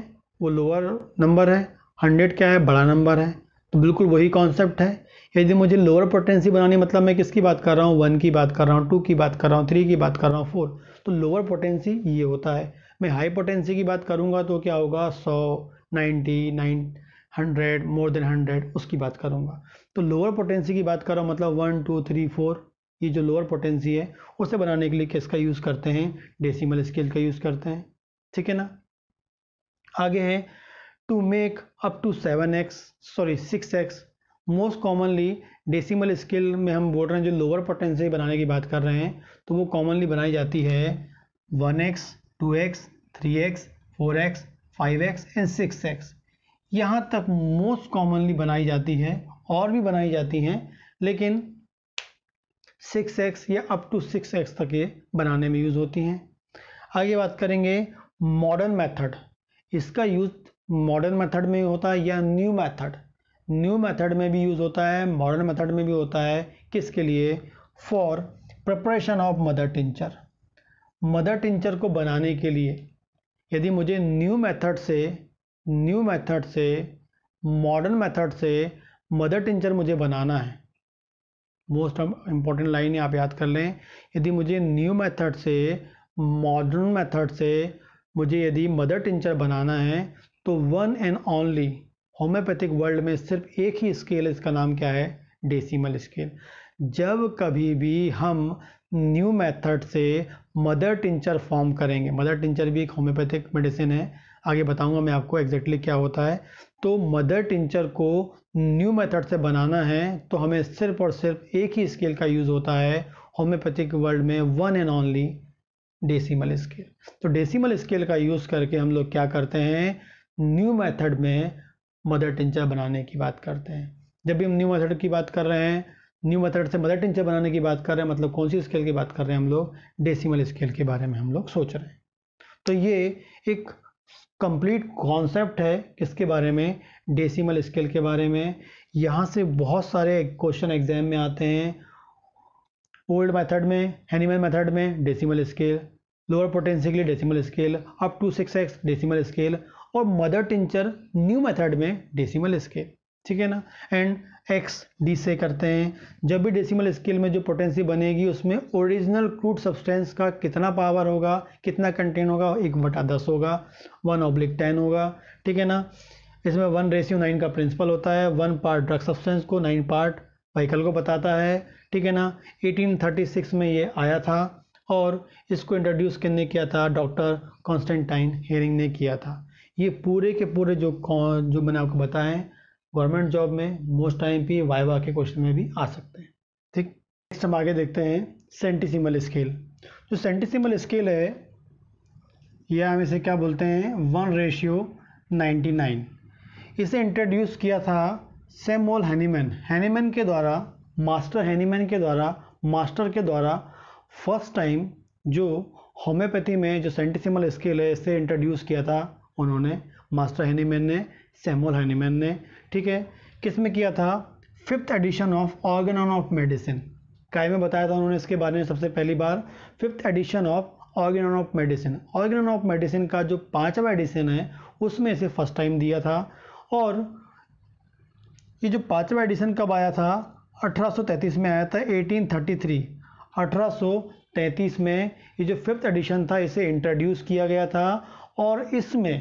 Speaker 1: वो लोअर नंबर है हंड्रेड क्या है बड़ा नंबर है तो बिल्कुल वही कॉन्सेप्ट है यदि मुझे लोअर पोटेंसी बनानी मतलब मैं किसकी बात कर रहा हूँ वन की बात कर रहा हूँ टू की बात कर रहा हूँ थ्री की बात कर रहा हूँ फोर तो लोअर पोटेंसी ये होता है मैं हाई पोटेंसी की बात करूँगा तो क्या होगा सौ ninety nine hundred more than hundred उसकी बात करूँगा तो लोअर पोटेंसी की बात कर रहा हूँ मतलब वन टू थ्री फोर ये जो लोअर पोटेंसी है उसे बनाने के लिए किसका यूज़ करते हैं डेसिमल स्केल का यूज़ करते हैं ठीक है ना आगे है to make up to seven X sorry six X most commonly decimal scale में हम बोल रहे हैं जो लोअर पोटेंसी बनाने की बात कर रहे हैं तो वो कॉमनली बनाई जाती है one X two X three X four X five X and six X यहाँ तक मोस्ट कॉमनली बनाई जाती है और भी बनाई जाती हैं लेकिन सिक्स एक्स या अप टू सिक्स एक्स तक ये बनाने में यूज़ होती हैं आगे बात करेंगे मॉडर्न मेथड इसका यूज़ मॉडर्न मेथड में होता है या न्यू मेथड न्यू मेथड में भी यूज़ होता है मॉडर्न मेथड में भी होता है किसके लिए for preparation of mother tincture mother tincture को बनाने के लिए यदि मुझे न्यू मेथड से न्यू मेथड से मॉडर्न मेथड से मदर टिंचर मुझे बनाना है मोस्ट इंपॉर्टेंट लाइन आप याद कर लें यदि मुझे न्यू मेथड से मॉडर्न मेथड से मुझे यदि मदर टिंचर बनाना है तो one and only homeopathic world में सिर्फ एक ही स्केल है इसका नाम क्या है डेसिमल स्केल जब कभी भी हम न्यू मेथड से मदर टिंचर फॉर्म करेंगे मदर टिंचर भी एक होम्योपैथिक मेडिसिन है आगे बताऊंगा मैं आपको एग्जैक्टली क्या होता है तो मदर टिंचर को न्यू मेथड से बनाना है तो हमें सिर्फ और सिर्फ एक ही स्केल का यूज़ होता है होम्योपैथिक वर्ल्ड में one and only decimal scale तो डेसिमल स्केल का यूज़ करके हम लोग क्या करते हैं न्यू मेथड में मदर टिंचर बनाने की बात करते हैं जब भी हम न्यू मेथड की बात कर रहे हैं न्यू मेथड से मदर टेंचर बनाने की बात कर रहे हैं मतलब कौन सी स्केल की बात कर रहे हैं हम लोग डेसिमल स्केल के बारे में हम लोग सोच रहे हैं तो ये एक कंप्लीट कॉन्सेप्ट है किसके बारे में डेसिमल स्केल के बारे में यहाँ से बहुत सारे क्वेश्चन एग्जाम में आते हैं ओल्ड मेथड में एनिमल मेथड में डेसिमल स्केल लोअर पोटेंसी के लिए decimal scale up to six X decimal scale और मदर टिंचर न्यू मेथड में डेसिमल स्केल ठीक है ना एंड एक्स डी से करते हैं जब भी डेसिमल स्केल में जो पोटेंसी बनेगी उसमें ओरिजिनल क्रूड सब्सटेंस का कितना पावर होगा कितना कंटेन होगा एक बटा दस होगा वन ऑब्लिक टेन होगा ठीक है ना इसमें वन रेशियो नाइन का प्रिंसिपल होता है वन पार्ट ड्रग सब्सटेंस को नाइन पार्ट वहीकल को बताता है ठीक है ना 1836 में ये आया था और इसको इंट्रोड्यूस करने किया था डॉक्टर कॉन्स्टेंटाइन हेरिंग ने किया था ये पूरे के पूरे जो जो मैंने आपको बताएं गवर्नमेंट जॉब में मोस्ट टाइम भी वाइवा के क्वेश्चन में भी आ सकते हैं ठीक नेक्स्ट हम आगे देखते हैं सेंटिसिमल स्केल जो सेंटिसिमल स्केल है यह हम इसे क्या बोलते हैं वन रेशियो नाइन्टी नाइन इसे इंट्रोड्यूस किया था सेमोल हैनीमैन हैनीमैन के द्वारा मास्टर हैनीमैन के द्वारा मास्टर के द्वारा फर्स्ट टाइम जो होम्योपैथी में जो सेंटिसिमल स्केल है इसे इंट्रोड्यूस किया था उन्होंने मास्टर हैनीमैन ने सेमोल हैनीमैन ने ठीक है किस में किया था fifth edition of organon of medicine काय में बताया था उन्होंने इसके बारे में सबसे पहली बार fifth edition of organon of medicine organon of medicine का जो पांचवा एडिशन है उसमें इसे फर्स्ट टाइम दिया था और ये जो पांचवा एडिशन कब आया था 1833 में आया था 1833 1833 में ये जो फिफ्थ एडिशन था इसे इंट्रोड्यूस किया गया था और इसमें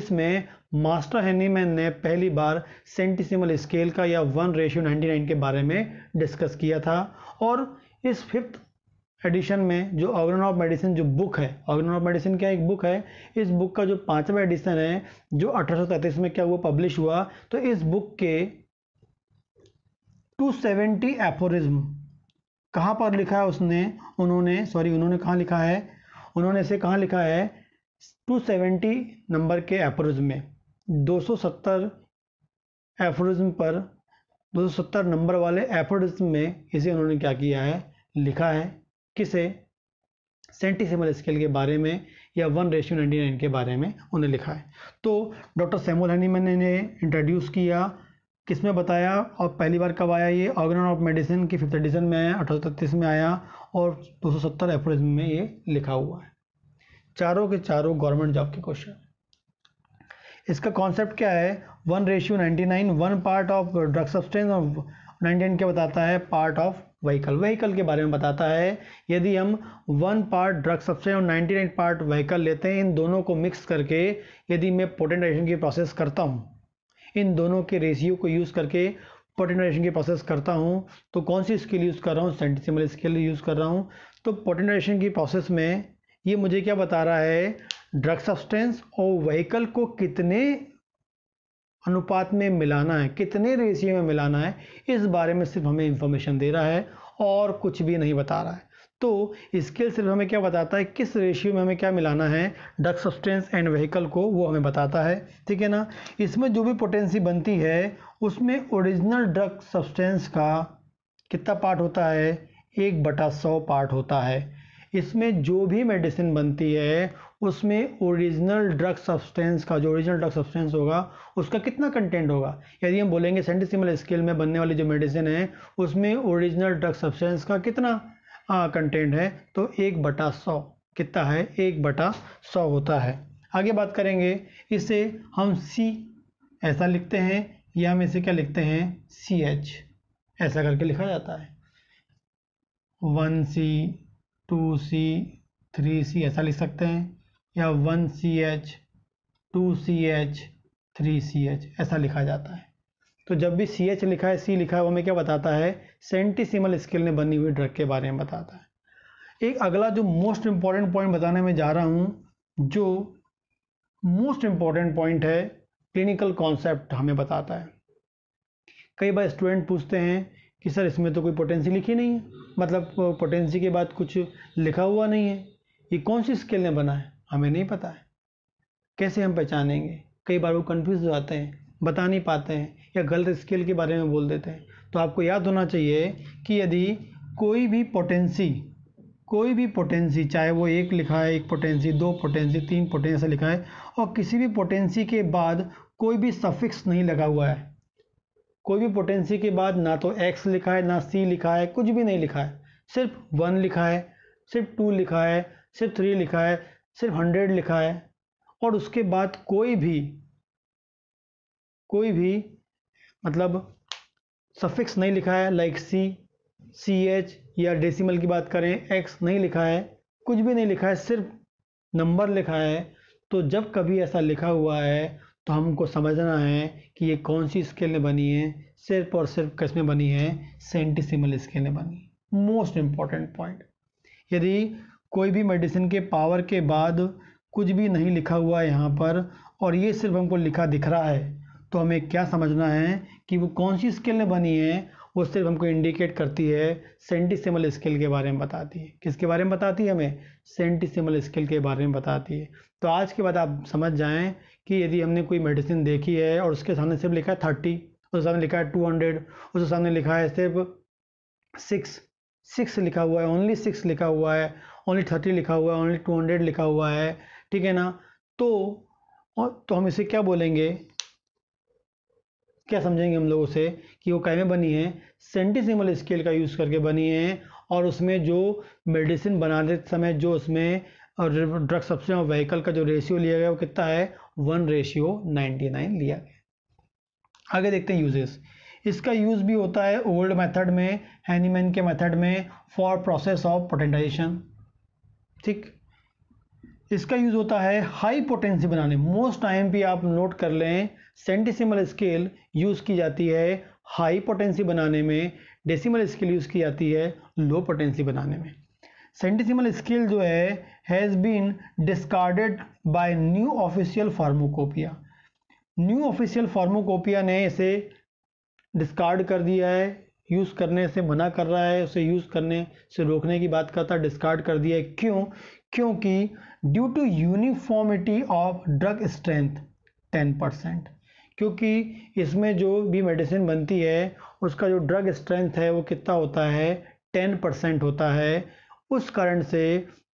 Speaker 1: इसमें मास्टर हैनीमैन ने पहली बार सेंटिसिमल स्केल का या वन रेशियो नाइन्टी नाइन के बारे में डिस्कस किया था और इस फिफ्थ एडिशन में जो ऑर्गन ऑफ मेडिसिन जो बुक है ऑर्गन ऑफ मेडिसिन क्या एक बुक है इस बुक का जो पाँचवा एडिशन है जो अठारह में क्या हुआ पब्लिश हुआ तो इस बुक के 270 एफोरिज्म कहाँ पर लिखा है उसने उन्होंने सॉरी उन्होंने कहाँ लिखा है उन्होंने इसे कहाँ लिखा है 270 नंबर के एफोरिज्म में 270 एफोरिज्म पर 270 नंबर वाले एफोरिज्म में इसे उन्होंने क्या किया है लिखा है किसे सेंटिसमल स्केल के बारे में या वन रेशियो नाइन्टी नाइन के बारे में उन्हें लिखा है तो डॉक्टर सैमुल हनी ने इन्हें इंट्रोड्यूस किया किसमें बताया और पहली बार कब आया ये ऑर्गन ऑफ मेडिसिन की फिफ्थ एडिशन में आया अठारह में आया और 270 सौ में ये लिखा हुआ है चारों के चारों गवर्नमेंट जॉब के क्वेश्चन इसका कॉन्सेप्ट क्या है one ratio ninety nine one part of drug substance और नाइन्टी नाइन क्या बताता है पार्ट ऑफ व्हीकल व्हीकल के बारे में बताता है यदि हम वन पार्ट ड्रग सब्सटेंस और नाइन्टी नाइन पार्ट व्हीकल लेते हैं इन दोनों को मिक्स करके यदि मैं पोटेंटाइजेशन की प्रोसेस करता हूँ इन दोनों के रेशियो को यूज़ करके पोटेंटाइजेशन की प्रोसेस करता हूँ तो कौन सी स्केल यूज़ कर रहा हूँ सेंटिसिमल स्केल यूज़ कर रहा हूँ तो पोटेंटाइजेशन की प्रोसेस में ये मुझे क्या बता रहा है ड्रग सब्सटेंस और व्हीकल को कितने अनुपात में मिलाना है कितने रेशियो में मिलाना है इस बारे में सिर्फ हमें इंफॉर्मेशन दे रहा है और कुछ भी नहीं बता रहा है तो स्केल सिर्फ हमें क्या बताता है किस रेशियो में हमें क्या मिलाना है ड्रग सब्सटेंस एंड व्हीकल को वो हमें बताता है ठीक है ना इसमें जो भी पोटेंसी बनती है उसमें ओरिजिनल ड्रग सब्सटेंस का कितना पार्ट होता है एक बटा सौ पार्ट होता है इसमें जो भी मेडिसिन बनती है उसमें ओरिजिनल ड्रग सब्सटेंस का जो ओरिजिनल ड्रग सब्सटेंस होगा उसका कितना कंटेंट होगा यदि हम बोलेंगे सेंटिसिमल स्केल में बनने वाली जो मेडिसिन है उसमें ओरिजिनल ड्रग सब्सटेंस का कितना कंटेंट है तो एक बटा सौ कितना है एक बटा सौ होता है आगे बात करेंगे इसे हम सी ऐसा लिखते हैं या हम इसे क्या लिखते हैं सी एच ऐसा करके लिखा जाता है one C two C three C ऐसा लिख सकते हैं या one C H two C H three C H ऐसा लिखा जाता है तो जब भी सी एच लिखा है सी लिखा है वो हमें क्या बताता है सेंटिसिमल स्केल में बनी हुई ड्रग के बारे में बताता है एक अगला जो मोस्ट इम्पॉर्टेंट पॉइंट बताने में जा रहा हूँ जो मोस्ट इम्पॉर्टेंट पॉइंट है क्लिनिकल कॉन्सेप्ट हमें बताता है कई बार स्टूडेंट पूछते हैं कि सर इसमें तो कोई पोटेंसी लिखी नहीं है मतलब पोटेंसी के बाद कुछ लिखा हुआ नहीं है ये कौन सी स्केल ने बना है हमें नहीं पता है कैसे हम पहचानेंगे कई बार वो कन्फ्यूज़ हो जाते हैं बता नहीं पाते हैं या गलत स्किल के बारे में बोल देते हैं तो आपको याद होना चाहिए कि यदि कोई भी पोटेंसी कोई भी पोटेंसी चाहे वो एक लिखा है एक पोटेंसी दो पोटेंसी तीन पोटेंसी लिखा है और किसी भी पोटेंसी के बाद कोई भी सफिक्स नहीं लगा हुआ है कोई भी पोटेंसी के बाद ना तो एक्स लिखा है ना सी लिखा है कुछ भी नहीं लिखा है सिर्फ वन लिखा है सिर्फ टू लिखा है सिर्फ थ्री लिखा है सिर्फ हंड्रेड लिखा है और उसके बाद कोई भी कोई भी मतलब सफिक्स नहीं लिखा है लाइक सी सी एच या डेसिमल की बात करें एक्स नहीं लिखा है कुछ भी नहीं लिखा है सिर्फ नंबर लिखा है तो जब कभी ऐसा लिखा हुआ है तो हमको समझना है कि ये कौन सी स्केल ने बनी है सिर्फ और सिर्फ किस में बनी है सेंटिसिमल स्केल ने बनी मोस्ट इम्पॉर्टेंट पॉइंट यदि कोई भी मेडिसिन के पावर के बाद कुछ भी नहीं लिखा हुआ है यहाँ पर और ये सिर्फ हमको लिखा दिख रहा है तो हमें क्या समझना है कि वो कौन सी स्केल में बनी है वो सिर्फ हमको इंडिकेट करती है सेंटिसिमल स्केल के बारे में बताती है किसके बारे में बताती है हमें सेंटिसिमल स्केल के बारे में बताती है तो आज के बाद आप समझ जाएं कि यदि हमने कोई मेडिसिन देखी है और उसके सामने सिर्फ लिखा है थर्टी उसके सामने लिखा है टू हंड्रेड उसके सामने लिखा है सिर्फ सिक्स सिक्स लिखा हुआ है ओनली सिक्स लिखा हुआ है ओनली थर्टी लिखा हुआ है ओनली टू हंड्रेड लिखा हुआ है ठीक है ना तो और तो हम इसे क्या बोलेंगे क्या समझेंगे हम लोग उसे कि वो कैमें बनी है सेंटिसिमल स्केल का यूज़ करके बनी है और उसमें जो मेडिसिन बनाते समय जो उसमें और ड्रग सबसे और व्हीकल का जो रेशियो लिया गया वो कितना है वन रेशियो नाइन्टी नाइन लिया गया आगे देखते हैं यूजेस इसका यूज़ भी होता है ओल्ड मेथड में हैनीमैन के मेथड में फॉर प्रोसेस ऑफ पोटेंटाइजेशन ठीक इसका यूज़ होता है हाई पोटेंसी बनाने मोस्ट टाइम भी आप नोट कर लें सेंटिसिमल स्केल यूज़ की जाती है हाई पोटेंसी बनाने में डेसिमल स्केल यूज़ की जाती है लो पोटेंसी बनाने में सेंटिसिमल स्केल जो है has been discarded by new official pharmacopoeia new official pharmacopoeia ने इसे डिस्कार्ड कर दिया है यूज़ करने से मना कर रहा है उसे यूज़ करने से रोकने की बात करता है डिस्कार्ड कर दिया है क्यों क्योंकि due to uniformity of drug strength ten percent क्योंकि इसमें जो भी मेडिसिन बनती है उसका जो ड्रग स्ट्रेंथ है वो कितना होता है टेन परसेंट होता है उस कारण से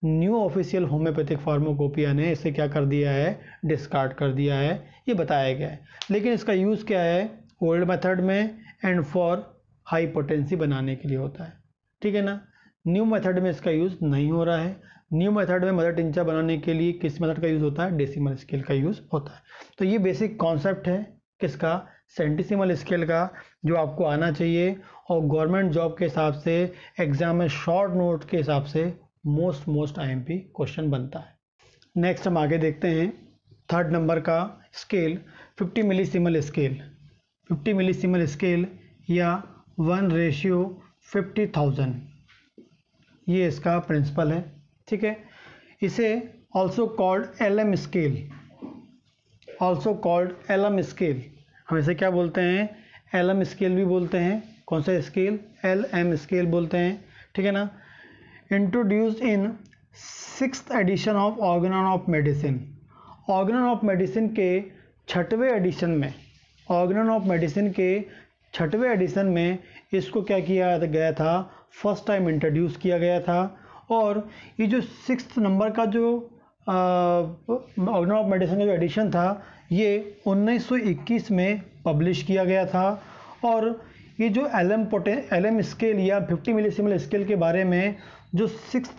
Speaker 1: न्यू ऑफिशियल होम्योपैथिक फार्माकोपिया ने इसे क्या कर दिया है डिस्कार्ड कर दिया है ये बताया गया है लेकिन इसका यूज़ क्या है ओल्ड मेथड में एंड फॉर हाई पोटेंसी बनाने के लिए होता है ठीक है ना न्यू मेथड में इसका यूज़ नहीं हो रहा है न्यू मेथड में मदर टिंचा बनाने के लिए किस मेथड का यूज़ होता है डेसिमल स्केल का यूज़ होता है तो ये बेसिक कॉन्सेप्ट है किसका सेंटिसिमल स्केल का जो आपको आना चाहिए और गवर्नमेंट जॉब के हिसाब से एग्ज़ाम में शॉर्ट नोट के हिसाब से मोस्ट मोस्ट आईएमपी क्वेश्चन बनता है नेक्स्ट हम आगे देखते हैं थर्ड नंबर का scale 50 millesimal scale 50 millesimal scale या वन रेशियो फिफ्टी थाउजेंड ये इसका प्रिंसिपल है ठीक है इसे also called L M scale also called L M scale हम इसे क्या बोलते हैं एल एम स्केल भी बोलते हैं कौन सा स्केल एल एम स्केल बोलते हैं ठीक है ना introduce in six edition of organon of medicine organon of medicine के छठवें एडिशन में ऑर्गन ऑफ मेडिसिन के छठवें एडिशन में इसको क्या किया गया था फर्स्ट टाइम इंट्रोड्यूस किया गया था और ये जो सिक्स नंबर का जो ऑर्गन ऑफ मेडिसिन का जो एडिशन था ये 1921 में पब्लिश किया गया था और ये जो एल एम पोटे एल एम स्केल या 50 मिलीसीमल स्केल के बारे में जो सिक्स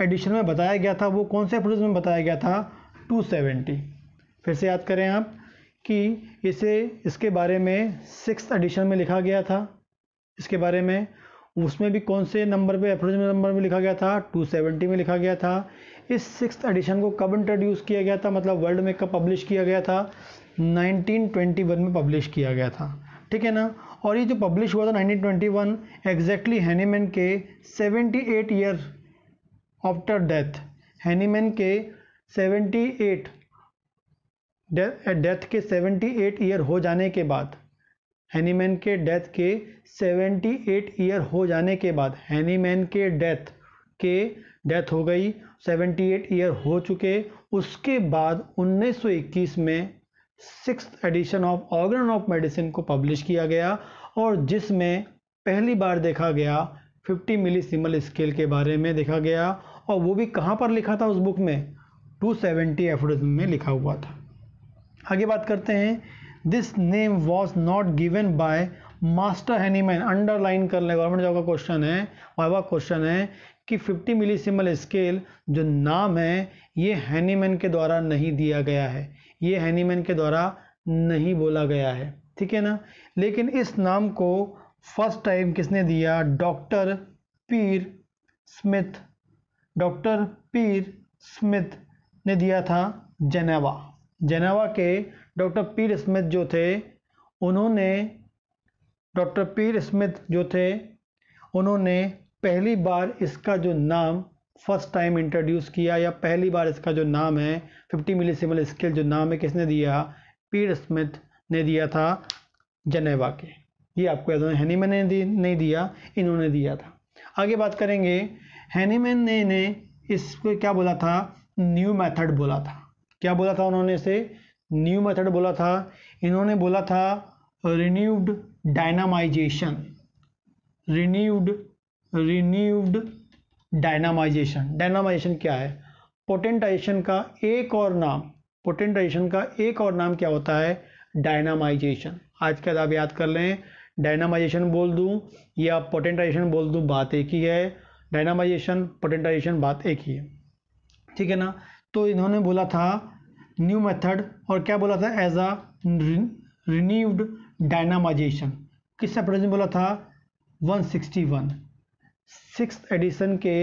Speaker 1: एडिशन में बताया गया था वो कौन से प्रोसेस में बताया गया था 270 फिर से याद करें आप कि इसे इसके बारे में सिक्स एडिशन में लिखा गया था इसके बारे में उसमें भी कौन से नंबर पे अप्रोच नंबर में लिखा गया था 270 में लिखा गया था इस सिक्स एडिशन को कब इंट्रोड्यूस किया गया था मतलब वर्ल्ड में कब पब्लिश किया गया था 1921 में पब्लिश किया गया था ठीक है ना और ये जो पब्लिश हुआ था 1921 एग्जैक्टली हैनीमैन के 78 ईयर आफ्टर डेथ हैनीमैन के 78 डेथ के 78 ईयर हो जाने के बाद हैनीमैन के डेथ के 78 ईयर हो जाने के बाद हैनीमैन के डेथ के डेथ हो गई 78 ईयर हो चुके उसके बाद 1921 में six edition of organon of medicine को पब्लिश किया गया और जिसमें पहली बार देखा गया 50 मिली सिमल स्केल के बारे में देखा गया और वो भी कहाँ पर लिखा था उस बुक में 270 सेवेंटी में लिखा हुआ था आगे बात करते हैं this name was not given by master Hahnemann underline कर लें गवर्नमेंट जॉब का क्वेश्चन है वाइवा क्वेश्चन है कि 50 मिली सिमल स्केल जो नाम है ये हैनीमैन के द्वारा नहीं दिया गया है ये हैनीमैन के द्वारा नहीं बोला गया है ठीक है ना लेकिन इस नाम को फर्स्ट टाइम किसने दिया डॉक्टर पीर स्मिथ डॉक्टर पीर स्मिथ ने दिया था जनेवा जेनावा के डॉक्टर पीर स्मिथ जो थे उन्होंने डॉक्टर पीर स्मिथ जो थे उन्होंने पहली बार इसका जो नाम फर्स्ट टाइम इंट्रोड्यूस किया या पहली बार इसका जो नाम है फिफ्टी मिलीसीमल स्केल जो नाम है किसने दिया पीर स्मिथ ने दिया था जनेवा के ये आपको याद होना हैनीमैन ने दी, नहीं दिया इन्होंने दिया था आगे बात करेंगे हैनीमैन ने इन्हें इसको क्या बोला था न्यू मेथड बोला था क्या बोला था उन्होंने इसे न्यू मेथड बोला था इन्होंने बोला था renewed dynamization renewed renewed dynamization dynamization क्या है पोटेंटाइजेशन का एक और नाम पोटेंटाइजेशन का एक और नाम क्या होता है डायनामाइजेशन आज के आप याद कर लें डायनामाइजेशन बोल दूं या पोटेंटाइजेशन बोल दूं बात एक ही है डायनामाइजेशन पोटेंटाइजेशन बात एक ही है ठीक है ना तो इन्होंने बोला था न्यू मेथड और क्या बोला था एज अ रिन्यूड डायनामाइजेशन किस चैप्टर में बोला था 161 सिक्स एडिशन के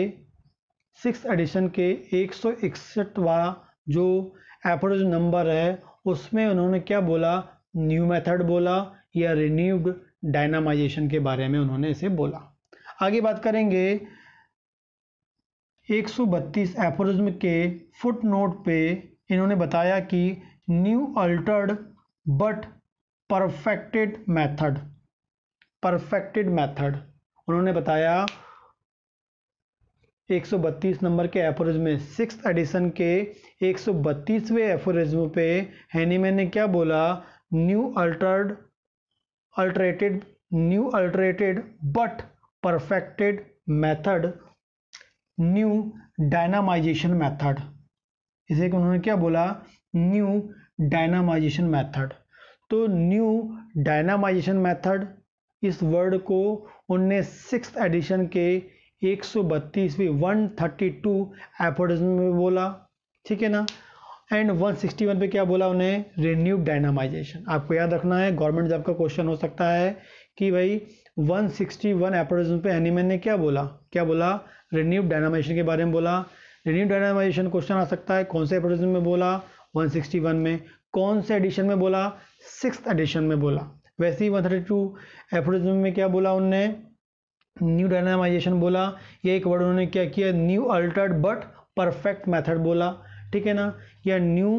Speaker 1: सिक्स एडिशन के एक सौ इकसठवा जो एप्रोज नंबर है उसमें उन्होंने क्या बोला न्यू मेथड बोला या रिन्यूड डायनामाइजेशन के बारे में उन्होंने इसे बोला आगे बात करेंगे 132 एफोरिज्म के फुट नोट पे इन्होंने बताया कि new altered but perfected method perfected method उन्होंने बताया 132 नंबर के एफोरिज्म में सिक्स एडिशन के 132वें एफोरिज्म पे हैनीमैन ने क्या बोला new altered alterated new alterated but perfected method new dynamization method इसे उन्होंने क्या बोला न्यू डायनामाइजेशन मेथड तो न्यू डायनामाइजेशन मेथड इस वर्ड को उनने सिक्स एडिशन के एक सौ बत्तीसवीं वन थर्टी टू एफोडिज्म में बोला ठीक है ना एंड 161 पे क्या बोला उन्हें रिन्यूड डायनामाइजेशन आपको याद रखना है गवर्नमेंट जॉब का क्वेश्चन हो सकता है कि भाई 161 सिक्सटी वन पे एनिमैन ने क्या बोला क्या बोला रिन्यूड डायनामाइजेशन के बारे में बोला रिन्यू डायनामाइजेशन क्वेश्चन आ सकता है कौन से एडवर्टाइजन में बोला 161 में कौन से एडिशन में बोला सिक्स एडिशन में बोला वैसे ही वन थर्टी में क्या बोला उनने न्यू डायनामाइजेशन बोला ये एक वर्ड उन्होंने क्या किया new altered but perfect method बोला ठीक है ना या new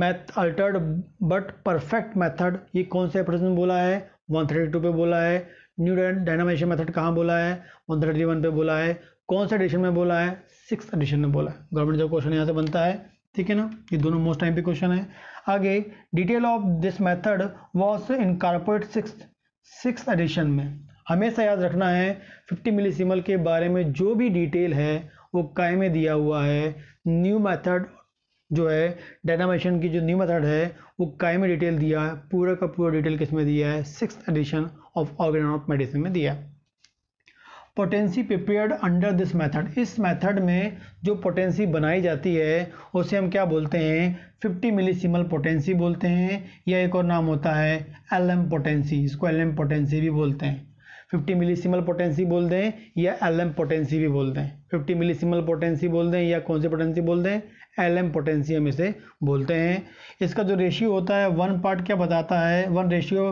Speaker 1: math altered but perfect method ये कौन से प्रश्न बोला है वन थर्टी टू पे बोला है न्यू डायनामेशन मेथड कहाँ बोला है वन थर्टी वन पे बोला है कौन से एडिशन में बोला है सिक्स एडिशन में बोला है गवर्नमेंट जॉब क्वेश्चन यहाँ से बनता है ठीक है ना ये दोनों मोस्ट टाइम पे क्वेश्चन है आगे detail of this method was incorporated six six edition में हमेशा याद रखना है 50 मिलीसीमल के बारे में जो भी डिटेल है वो काय में दिया हुआ है न्यू मेथड जो है डेनामेशन की जो न्यू मेथड है वो काय में डिटेल दिया है पूरा का पूरा डिटेल किस में दिया है six edition of organon of medicine में दिया है potency prepared under this method इस मेथड में जो पोटेंसी बनाई जाती है उसे हम क्या बोलते हैं 50 मिलीसीमल पोटेंसी बोलते हैं या एक और नाम होता है एल एम पोटेंसी इसको एल एम पोटेंसी भी बोलते हैं 50 मिलीसीमल पोटेंसी बोल दें या एल एम पोटेंसी भी बोल दें 50 मिलीसीमल पोटेंसी बोल दें या कौन सी पोटेंसी बोल दें एल एम पोटेंसी हम इसे बोलते हैं इसका जो रेशियो होता है वन पार्ट क्या बताता है वन रेशियो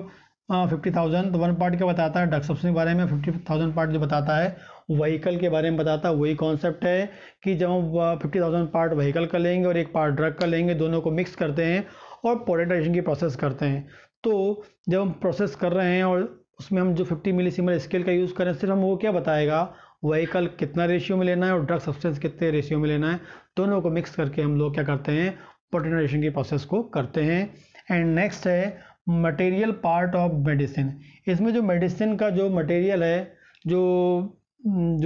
Speaker 1: फिफ्टी थाउजेंड तो वन पार्ट क्या बताता है ड्रग सब्स के बारे में फिफ्टी थाउजेंड पार्ट जो बताता है वहीकल के बारे में बताता है वही कॉन्सेप्ट है कि जब हम फिफ्टी थाउजेंड पार्ट वहीकल का लेंगे और एक पार्ट ड्रग का लेंगे दोनों को मिक्स करते हैं और पोडेटाइजेशन की प्रोसेस करते हैं तो जब हम प्रोसेस कर रहे हैं और उसमें हम जो 50 मिली सीमर स्केल का यूज़ करें सिर्फ हम वो क्या बताएगा वहीकल कितना रेशियो में लेना है और ड्रग सब्सटेंस कितने रेशियो में लेना है दोनों को मिक्स करके हम लोग क्या करते हैं प्रोटीनाइजेशन की प्रोसेस को करते हैं एंड नेक्स्ट है मटेरियल पार्ट ऑफ मेडिसिन इसमें जो मेडिसिन का जो मटेरियल है जो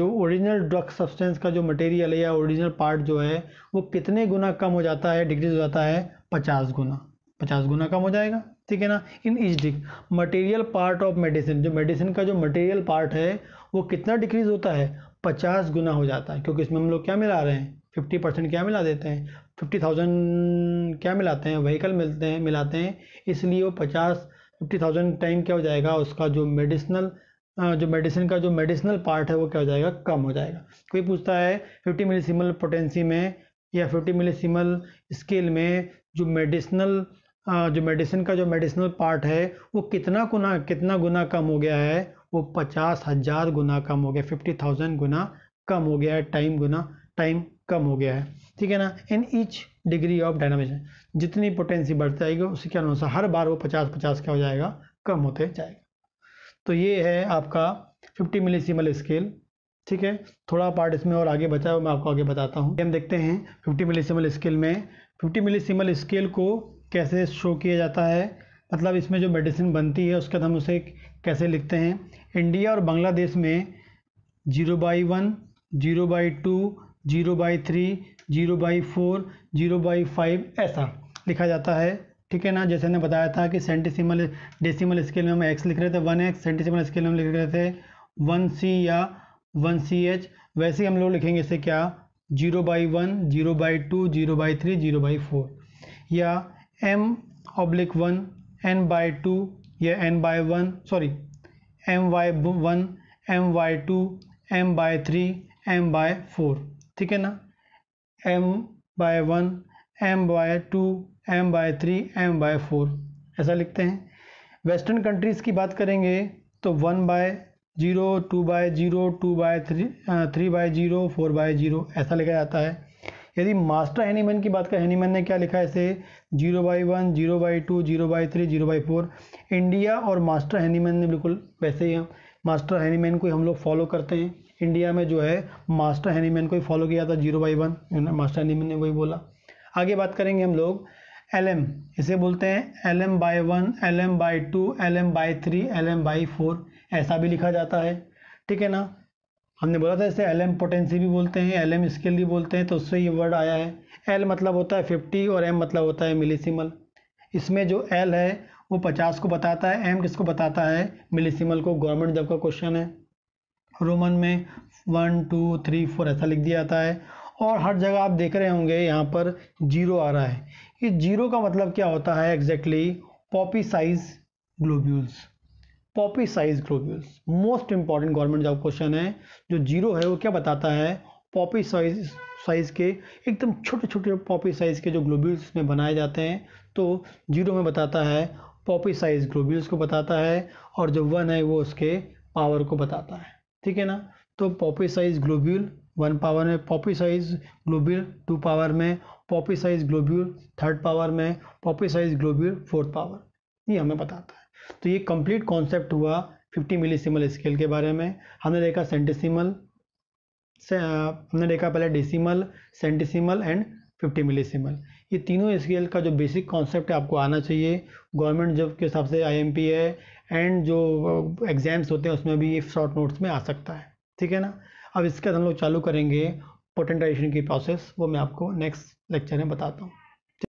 Speaker 1: जो ओरिजिनल ड्रग सब्सटेंस का जो मटेरियल है या ओरिजिनल पार्ट जो है वो कितने गुना कम हो जाता है डिक्रीज हो जाता है पचास गुना पचास गुना कम हो जाएगा ठीक है ना in each degree material part of medicine जो मेडिसिन का जो मटेरियल पार्ट है वो कितना डिक्रीज होता है पचास गुना हो जाता है क्योंकि इसमें हम लोग क्या मिला रहे हैं फिफ्टी परसेंट क्या मिला देते हैं फिफ्टी थाउजेंड क्या मिलाते हैं व्हीकल मिलते हैं मिलाते हैं इसलिए वो पचास फिफ्टी थाउजेंड टाइम क्या हो जाएगा उसका जो मेडिसिनल जो मेडिसिन का जो मेडिसिनल पार्ट है वो क्या हो जाएगा कम हो जाएगा कोई पूछता है फिफ्टी मिलीसीमल पोटेंसी में या फिफ्टी मिलीसीमल स्केल में जो मेडिसिनल जो मेडिसिन का जो मेडिसिनल पार्ट है वो कितना गुना कितना गुना कम हो गया है वो पचास हज़ार गुना कम हो गया फिफ्टी थाउजेंड गुना कम हो गया है टाइम गुना टाइम कम हो गया है ठीक है ना in each degree of dynamization जितनी पोटेंसी बढ़ती जाएगी उसी के अनुसार हर बार वो पचास पचास क्या हो जाएगा कम होते जाएगा तो ये है आपका फिफ्टी मिलीसीमल स्केल ठीक है थोड़ा पार्ट इसमें और आगे बचा है मैं आपको आगे बताता हूँ हम देखते हैं फिफ्टी मिलीसीमल स्केल में फिफ्टी मिलीसीमल स्केल को कैसे शो किया जाता है मतलब इसमें जो मेडिसिन बनती है उसके हम उसे कैसे लिखते हैं इंडिया और बांग्लादेश में zero by one zero by two zero by three zero by four zero by five ऐसा लिखा जाता है ठीक है ना जैसे हमने बताया था कि सेंटिसिमल डेसिमल स्केल में हम एक्स लिख रहे थे वन एक्स सेंटिसिमल स्केल में हम लिख रहे थे वन सी या वन सी एच वैसे ही हम लोग लिखेंगे इसे क्या zero by one zero by two zero by three zero by four या M oblique one N by two या N by one sorry M by one M by two M by three M by four ठीक है ना M by one M by two M by three M by four ऐसा लिखते हैं western countries की बात करेंगे तो one by zero two by zero two by three three by zero four by zero ऐसा लिखा जाता है यदि मास्टर हैनीमैन की बात करें हैनीमैन ने क्या लिखा है इसे zero by one zero by two zero by three zero by four India और मास्टर हैनीमैन ने बिल्कुल वैसे ही मास्टर हैनीमैन को ही हम लोग फॉलो करते हैं इंडिया में जो है मास्टर हैनीमैन को ही फॉलो किया था zero by one master Hahnemann ने वही बोला आगे बात करेंगे हम लोग एल एम इसे बोलते हैं L M by one L M by two L M by three L M by four ऐसा भी लिखा जाता है ठीक है ना हमने बोला था इसे एल एम पोटेंसी भी बोलते हैं एल एम स्केल भी बोलते हैं तो उससे ये वर्ड आया है एल मतलब होता है फिफ्टी और एम मतलब होता है मिलीसीमल इसमें जो एल है वो पचास को बताता है एम किसको बताता है मिलीसीमल को गवर्नमेंट जब का क्वेश्चन है रोमन में वन टू थ्री फोर ऐसा लिख दिया जाता है और हर जगह आप देख रहे होंगे यहाँ पर जीरो आ रहा है ये जीरो का मतलब क्या होता है exactly poppy size globules poppy size globules most important government job question है जो जीरो है वो क्या बताता है पॉपी साइज साइज के एकदम छोटे छोटे पॉपी साइज के जो ग्लोब्यूल्स में बनाए जाते हैं तो जीरो में बताता है पॉपी साइज ग्लोब्यूल्स को बताता है और जो वन है वो उसके पावर को बताता है ठीक है ना तो poppy size globule one power में poppy size globule two power में poppy size globule third power में poppy size globule fourth power ये हमें बताता है तो ये कंप्लीट कॉन्सेप्ट हुआ 50 मिलीसीमल स्केल के बारे में हमने देखा सेंटिसिमल से, हमने देखा पहले डेसिमल सेंटिसिमल एंड 50 मिलीसीमल ये तीनों स्केल का जो बेसिक कॉन्सेप्ट है आपको आना चाहिए गवर्नमेंट जॉब के हिसाब से आईएमपी है एंड जो एग्ज़ाम्स होते हैं उसमें भी ये शॉर्ट नोट्स में आ सकता है ठीक है ना अब इसके बाद हम लोग चालू करेंगे पोटेंटाइजेशन की प्रोसेस वो मैं आपको नेक्स्ट लेक्चर में बताता हूँ